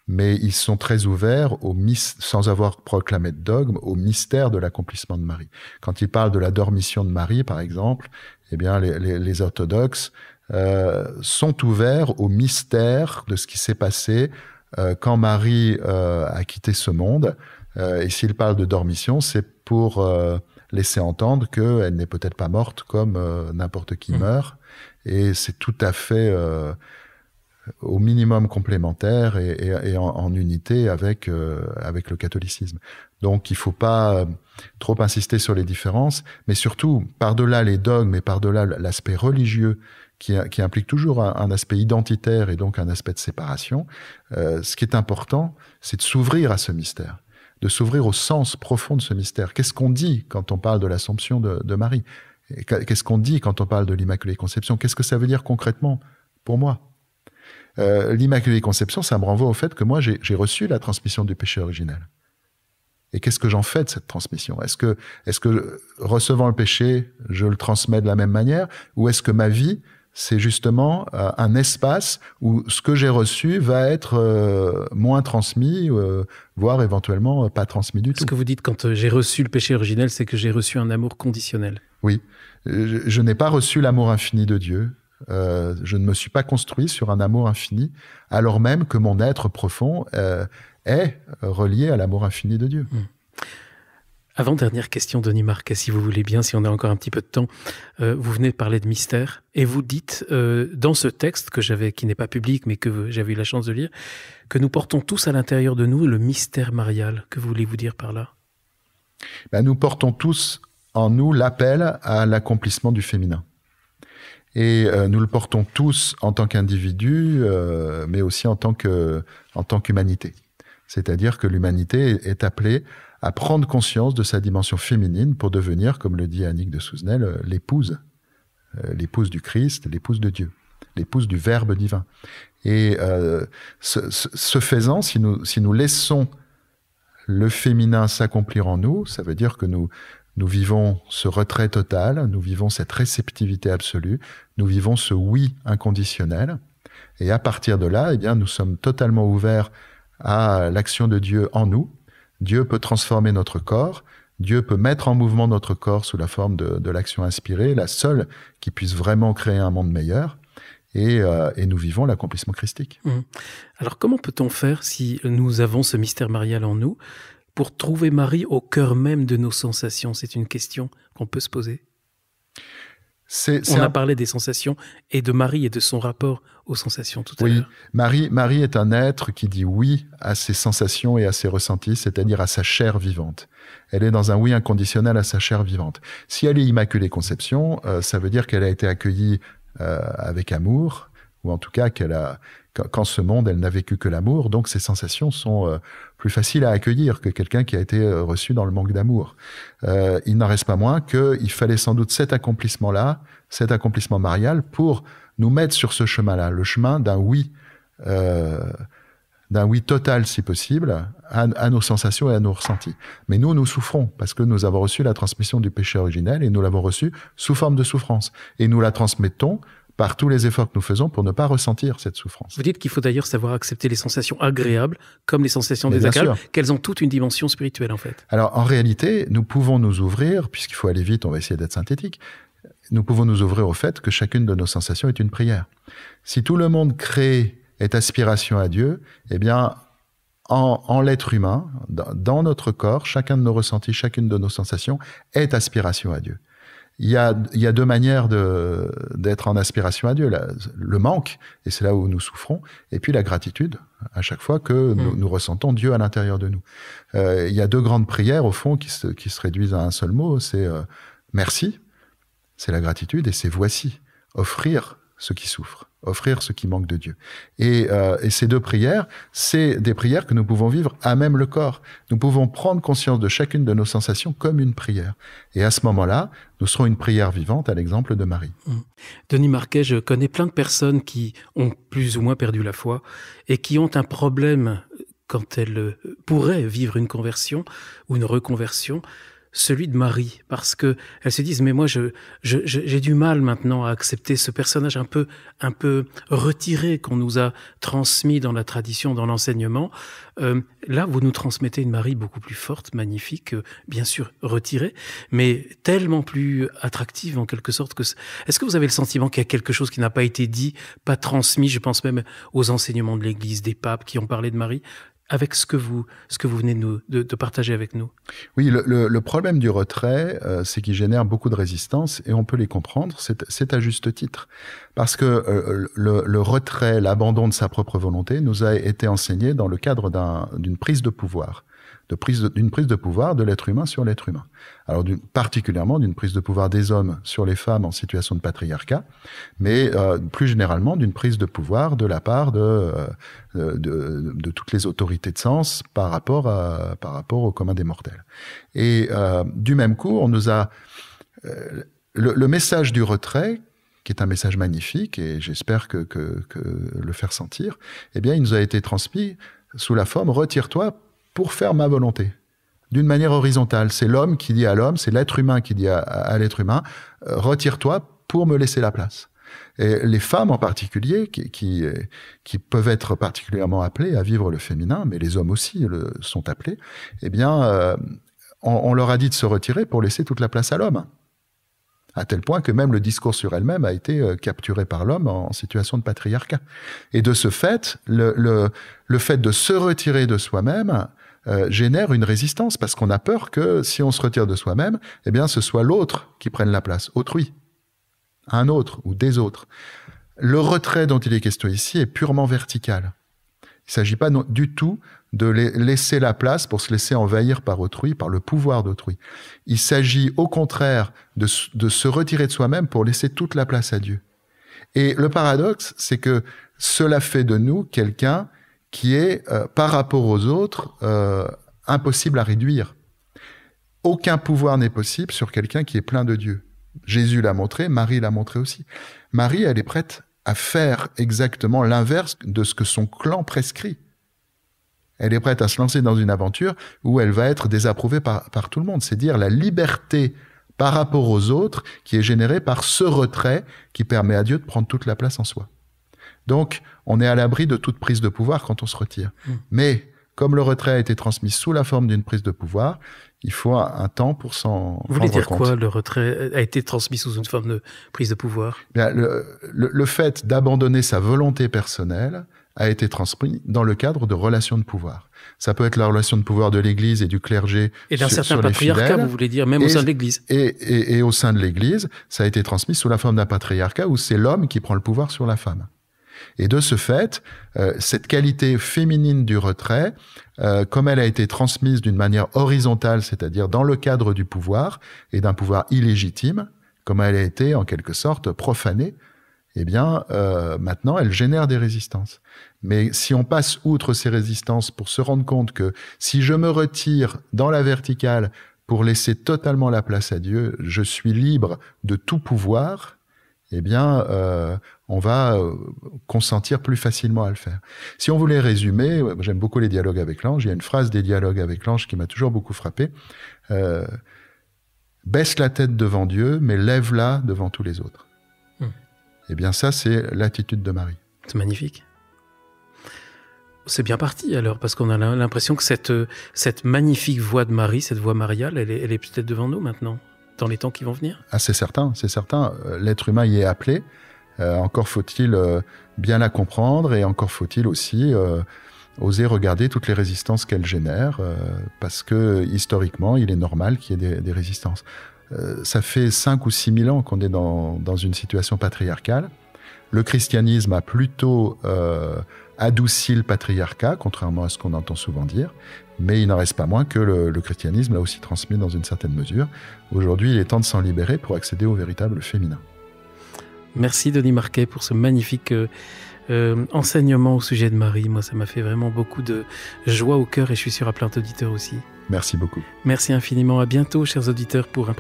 mais ils sont très ouverts au sans avoir proclamé de dogme au mystère de l'accomplissement de Marie. Quand ils parlent de la dormition de Marie, par exemple, eh bien les, orthodoxes euh, sont ouverts au mystère de ce qui s'est passé quand Marie a quitté ce monde euh, et s'il parle de dormition, c'est pour euh, laisser entendre qu'elle n'est peut-être pas morte comme euh, n'importe qui hmm. meurt. Et c'est tout à fait au minimum complémentaire et, en, unité avec, avec le catholicisme. Donc il ne faut pas trop insister sur les différences, mais surtout, par-delà les dogmes et par-delà l'aspect religieux qui, implique toujours un, aspect identitaire et donc un aspect de séparation, ce qui est important, c'est de s'ouvrir à ce mystère de s'ouvrir au sens profond de ce mystère. Qu'est-ce qu'on dit quand on parle de l'Assomption de, Marie Qu'est-ce qu'on dit quand on parle de l'Immaculée Conception Qu'est-ce que ça veut dire concrètement pour moi euh, L'Immaculée Conception, ça me renvoie au fait que moi, j'ai reçu la transmission du péché originel. Et qu'est-ce que j'en fais de cette transmission est que, est-ce que recevant le péché, je le transmets de la même manière Ou est-ce que ma vie c'est justement euh, un espace où ce que j'ai reçu va être euh, moins transmis, euh, voire éventuellement pas transmis du tout. Ce que vous dites quand j'ai reçu le péché originel, c'est que j'ai reçu un amour conditionnel. Oui, je, n'ai pas reçu l'amour infini de Dieu. je ne me suis pas construit sur un amour infini, alors même que mon être profond est relié à l'amour infini de Dieu. Hmm. Avant-dernière question, Denis Marquet, si vous voulez bien, si on a encore un petit peu de temps. Euh, vous venez de parler de mystère et vous dites euh, dans ce texte que j'avais, qui n'est pas public, mais que j'avais eu la chance de lire, que nous portons tous à l'intérieur de nous le mystère marial. Que voulez-vous dire par là ben, Nous portons tous en nous l'appel à l'accomplissement du féminin. Et euh, nous le portons tous en tant qu'individu, mais aussi en tant en tant qu'humanité. C'est-à-dire que l'humanité est appelée à prendre conscience de sa dimension féminine pour devenir, comme le dit Annick de Souzenel, euh, l'épouse, euh, l'épouse du Christ, l'épouse de Dieu, l'épouse du Verbe divin. Et euh, ce, faisant, si nous, si nous laissons le féminin s'accomplir en nous, ça veut dire que nous, nous vivons ce retrait total, nous vivons cette réceptivité absolue, nous vivons ce oui inconditionnel. Et à partir de là, eh bien, nous sommes totalement ouverts à l'action de Dieu en nous, Dieu peut transformer notre corps, Dieu peut mettre en mouvement notre corps sous la forme de, l'action inspirée, la seule qui puisse vraiment créer un monde meilleur. Et, euh, nous vivons l'accomplissement christique. Mmh. Alors comment peut-on faire si nous avons ce mystère marial en nous pour trouver Marie au cœur même de nos sensations C'est une question qu'on peut se poser. On a parlé des sensations et de Marie et de son rapport aux sensations tout à l'heure. Marie, Marie est un être qui dit oui à ses sensations et à ses ressentis, c'est-à-dire à sa chair vivante. Elle est dans un oui inconditionnel à sa chair vivante. Si elle est Immaculée Conception, euh, ça veut dire qu'elle a été accueillie euh, avec amour, ou en tout cas qu'elle a, qu'en ce monde, elle n'a vécu que l'amour, donc ses sensations sont euh, plus faciles à accueillir que quelqu'un qui a été euh, reçu dans le manque d'amour. Euh, il n'en reste pas moins qu'il fallait sans doute cet accomplissement-là, cet accomplissement marial, pour nous mettre sur ce chemin-là, le chemin d'un oui, d'un oui total si possible, à, nos sensations et à nos ressentis. Mais nous, nous souffrons parce que nous avons reçu la transmission du péché originel et nous l'avons reçu sous forme de souffrance. Et nous la transmettons par tous les efforts que nous faisons pour ne pas ressentir cette souffrance. Vous dites qu'il faut d'ailleurs savoir accepter les sensations agréables comme les sensations désagréables, qu'elles ont toutes une dimension spirituelle en fait. Alors en réalité, nous pouvons nous ouvrir, puisqu'il faut aller vite, on va essayer d'être synthétique, nous pouvons nous ouvrir au fait que chacune de nos sensations est une prière. Si tout le monde crée est aspiration à Dieu, eh bien en, l'être humain, dans notre corps, chacun de nos ressentis, chacune de nos sensations est aspiration à Dieu il y a, deux manières d'être en aspiration à Dieu. le manque, et c'est là où nous souffrons, et puis la gratitude, à chaque fois que mm. nous, ressentons Dieu à l'intérieur de nous. Euh, il y a deux grandes prières, au fond, qui se, réduisent à un seul mot, c'est euh, merci, c'est la gratitude, et c'est voici, offrir ce qui souffre offrir ce qui manque de Dieu. Euh, et, ces deux prières, c'est des prières que nous pouvons vivre à même le corps. Nous pouvons prendre conscience de chacune de nos sensations comme une prière. Et à ce moment-là, nous serons une prière vivante à l'exemple de Marie. Mmh. Denis Marquet, je connais plein de personnes qui ont plus ou moins perdu la foi et qui ont un problème quand elles pourraient vivre une conversion ou une reconversion celui de Marie, parce que elles se disent mais moi je j'ai du mal maintenant à accepter ce personnage un peu un peu retiré qu'on nous a transmis dans la tradition, dans l'enseignement. Euh, là, vous nous transmettez une Marie beaucoup plus forte, magnifique, euh, bien sûr retirée, mais tellement plus attractive en quelque sorte que. Est-ce que vous avez le sentiment qu'il y a quelque chose qui n'a pas été dit, pas transmis Je pense même aux enseignements de l'Église, des papes qui ont parlé de Marie avec ce que vous, ce que vous venez de, nous, de, partager avec nous Oui, le, problème du retrait, euh, c'est qu'il génère beaucoup de résistance et on peut les comprendre, c'est à juste titre. Parce que euh, le, retrait, l'abandon de sa propre volonté nous a été enseigné dans le cadre d'une prise de pouvoir d'une prise, de, prise de pouvoir de l'être humain sur l'être humain. Alors particulièrement d'une prise de pouvoir des hommes sur les femmes en situation de patriarcat, mais euh, plus généralement d'une prise de pouvoir de la part de, euh, euh, de, de, toutes les autorités de sens par rapport, à, par rapport au commun des mortels. Et du même coup, on nous a... Le, le message du retrait qui est un message magnifique et j'espère que, que, que, le faire sentir, eh bien, il nous a été transmis sous la forme retire-toi pour faire ma volonté. D'une manière horizontale, c'est l'homme qui dit à l'homme, c'est l'être humain qui dit à, l'être humain, euh, retire-toi pour me laisser la place. Et les femmes en particulier, euh, qui, peuvent être particulièrement appelées à vivre le féminin, mais les hommes aussi le, sont appelés, eh bien, euh, on, leur a dit de se retirer pour laisser toute la place à l'homme. À tel point que même le discours sur elle-même a été capturé par l'homme en situation de patriarcat. Et de ce fait, le fait de se retirer de soi-même euh, génère une résistance parce qu'on a peur que si on se retire de soi-même, eh bien, ce soit l'autre qui prenne la place, autrui, un autre ou des autres. Le retrait dont il est question ici est purement vertical. Il ne s'agit pas du tout de laisser la place pour se laisser envahir par autrui, par le pouvoir d'autrui. Il s'agit au contraire de se retirer de soi-même pour laisser toute la place à Dieu. Et le paradoxe, c'est que cela fait de nous quelqu'un qui est, euh, par rapport aux autres, euh, impossible à réduire. Aucun pouvoir n'est possible sur quelqu'un qui est plein de Dieu. Jésus l'a montré, Marie l'a montré aussi. Marie, elle est prête à faire exactement l'inverse de ce que son clan prescrit. Elle est prête à se lancer dans une aventure où elle va être désapprouvée par, par tout le monde. C'est dire la liberté par rapport aux autres qui est générée par ce retrait qui permet à Dieu de prendre toute la place en soi. Donc, on est à l'abri de toute prise de pouvoir quand on se retire. Mmh. Mais comme le retrait a été transmis sous la forme d'une prise de pouvoir, il faut un temps pour s'en Vous voulez dire quoi Le retrait a été transmis sous une forme de prise de pouvoir le, fait d'abandonner sa volonté personnelle a été transmis dans le cadre de relations de pouvoir. Ça peut être la relation de pouvoir de l'Église et du clergé. Et d'un certain patriarcat, vous voulez dire, même au sein de l'Église. Et, et, au sein de l'Église, ça a été transmis sous la forme d'un patriarcat où c'est l'homme qui prend le pouvoir sur la femme. Et de ce fait, euh, cette qualité féminine du retrait, euh, comme elle a été transmise d'une manière horizontale, c'est-à-dire dans le cadre du pouvoir et d'un pouvoir illégitime, comme elle a été en quelque sorte profanée, eh bien, euh, maintenant, elle génère des résistances. Mais si on passe outre ces résistances pour se rendre compte que si je me retire dans la verticale pour laisser totalement la place à Dieu, je suis libre de tout pouvoir, eh bien, euh, on va euh, consentir plus facilement à le faire. Si on voulait résumer, j'aime beaucoup les dialogues avec l'ange, il y a une phrase des dialogues avec l'ange qui m'a toujours beaucoup frappé. Euh, baisse la tête devant Dieu, mais lève-la devant tous les autres. Hmm. Eh bien ça, c'est l'attitude de Marie. C'est magnifique. C'est bien parti alors, parce qu'on a l'impression que cette, magnifique voix de Marie, cette voix mariale, elle est, elle est peut-être devant nous maintenant dans les temps qui vont venir ah, C'est certain, c'est certain. Euh, l'être humain y est appelé. Euh, encore faut-il euh, bien la comprendre et encore faut-il aussi oser regarder toutes les résistances qu'elle génère, parce que historiquement, il est normal qu'il y ait des, résistances. ça fait 5 ou 6 000 ans qu'on est dans, une situation patriarcale. Le christianisme a plutôt adouci le patriarcat, contrairement à ce qu'on entend souvent dire, mais il n'en reste pas moins que le, christianisme l'a aussi transmis dans une certaine mesure. Aujourd'hui, il est temps de s'en libérer pour accéder au véritable féminin. Merci Denis Marquet pour ce magnifique euh, euh, enseignement au sujet de Marie. Moi, ça m'a fait vraiment beaucoup de joie au cœur et je suis sûr à plein d'auditeurs aussi. Merci beaucoup. Merci infiniment. À bientôt, chers auditeurs, pour un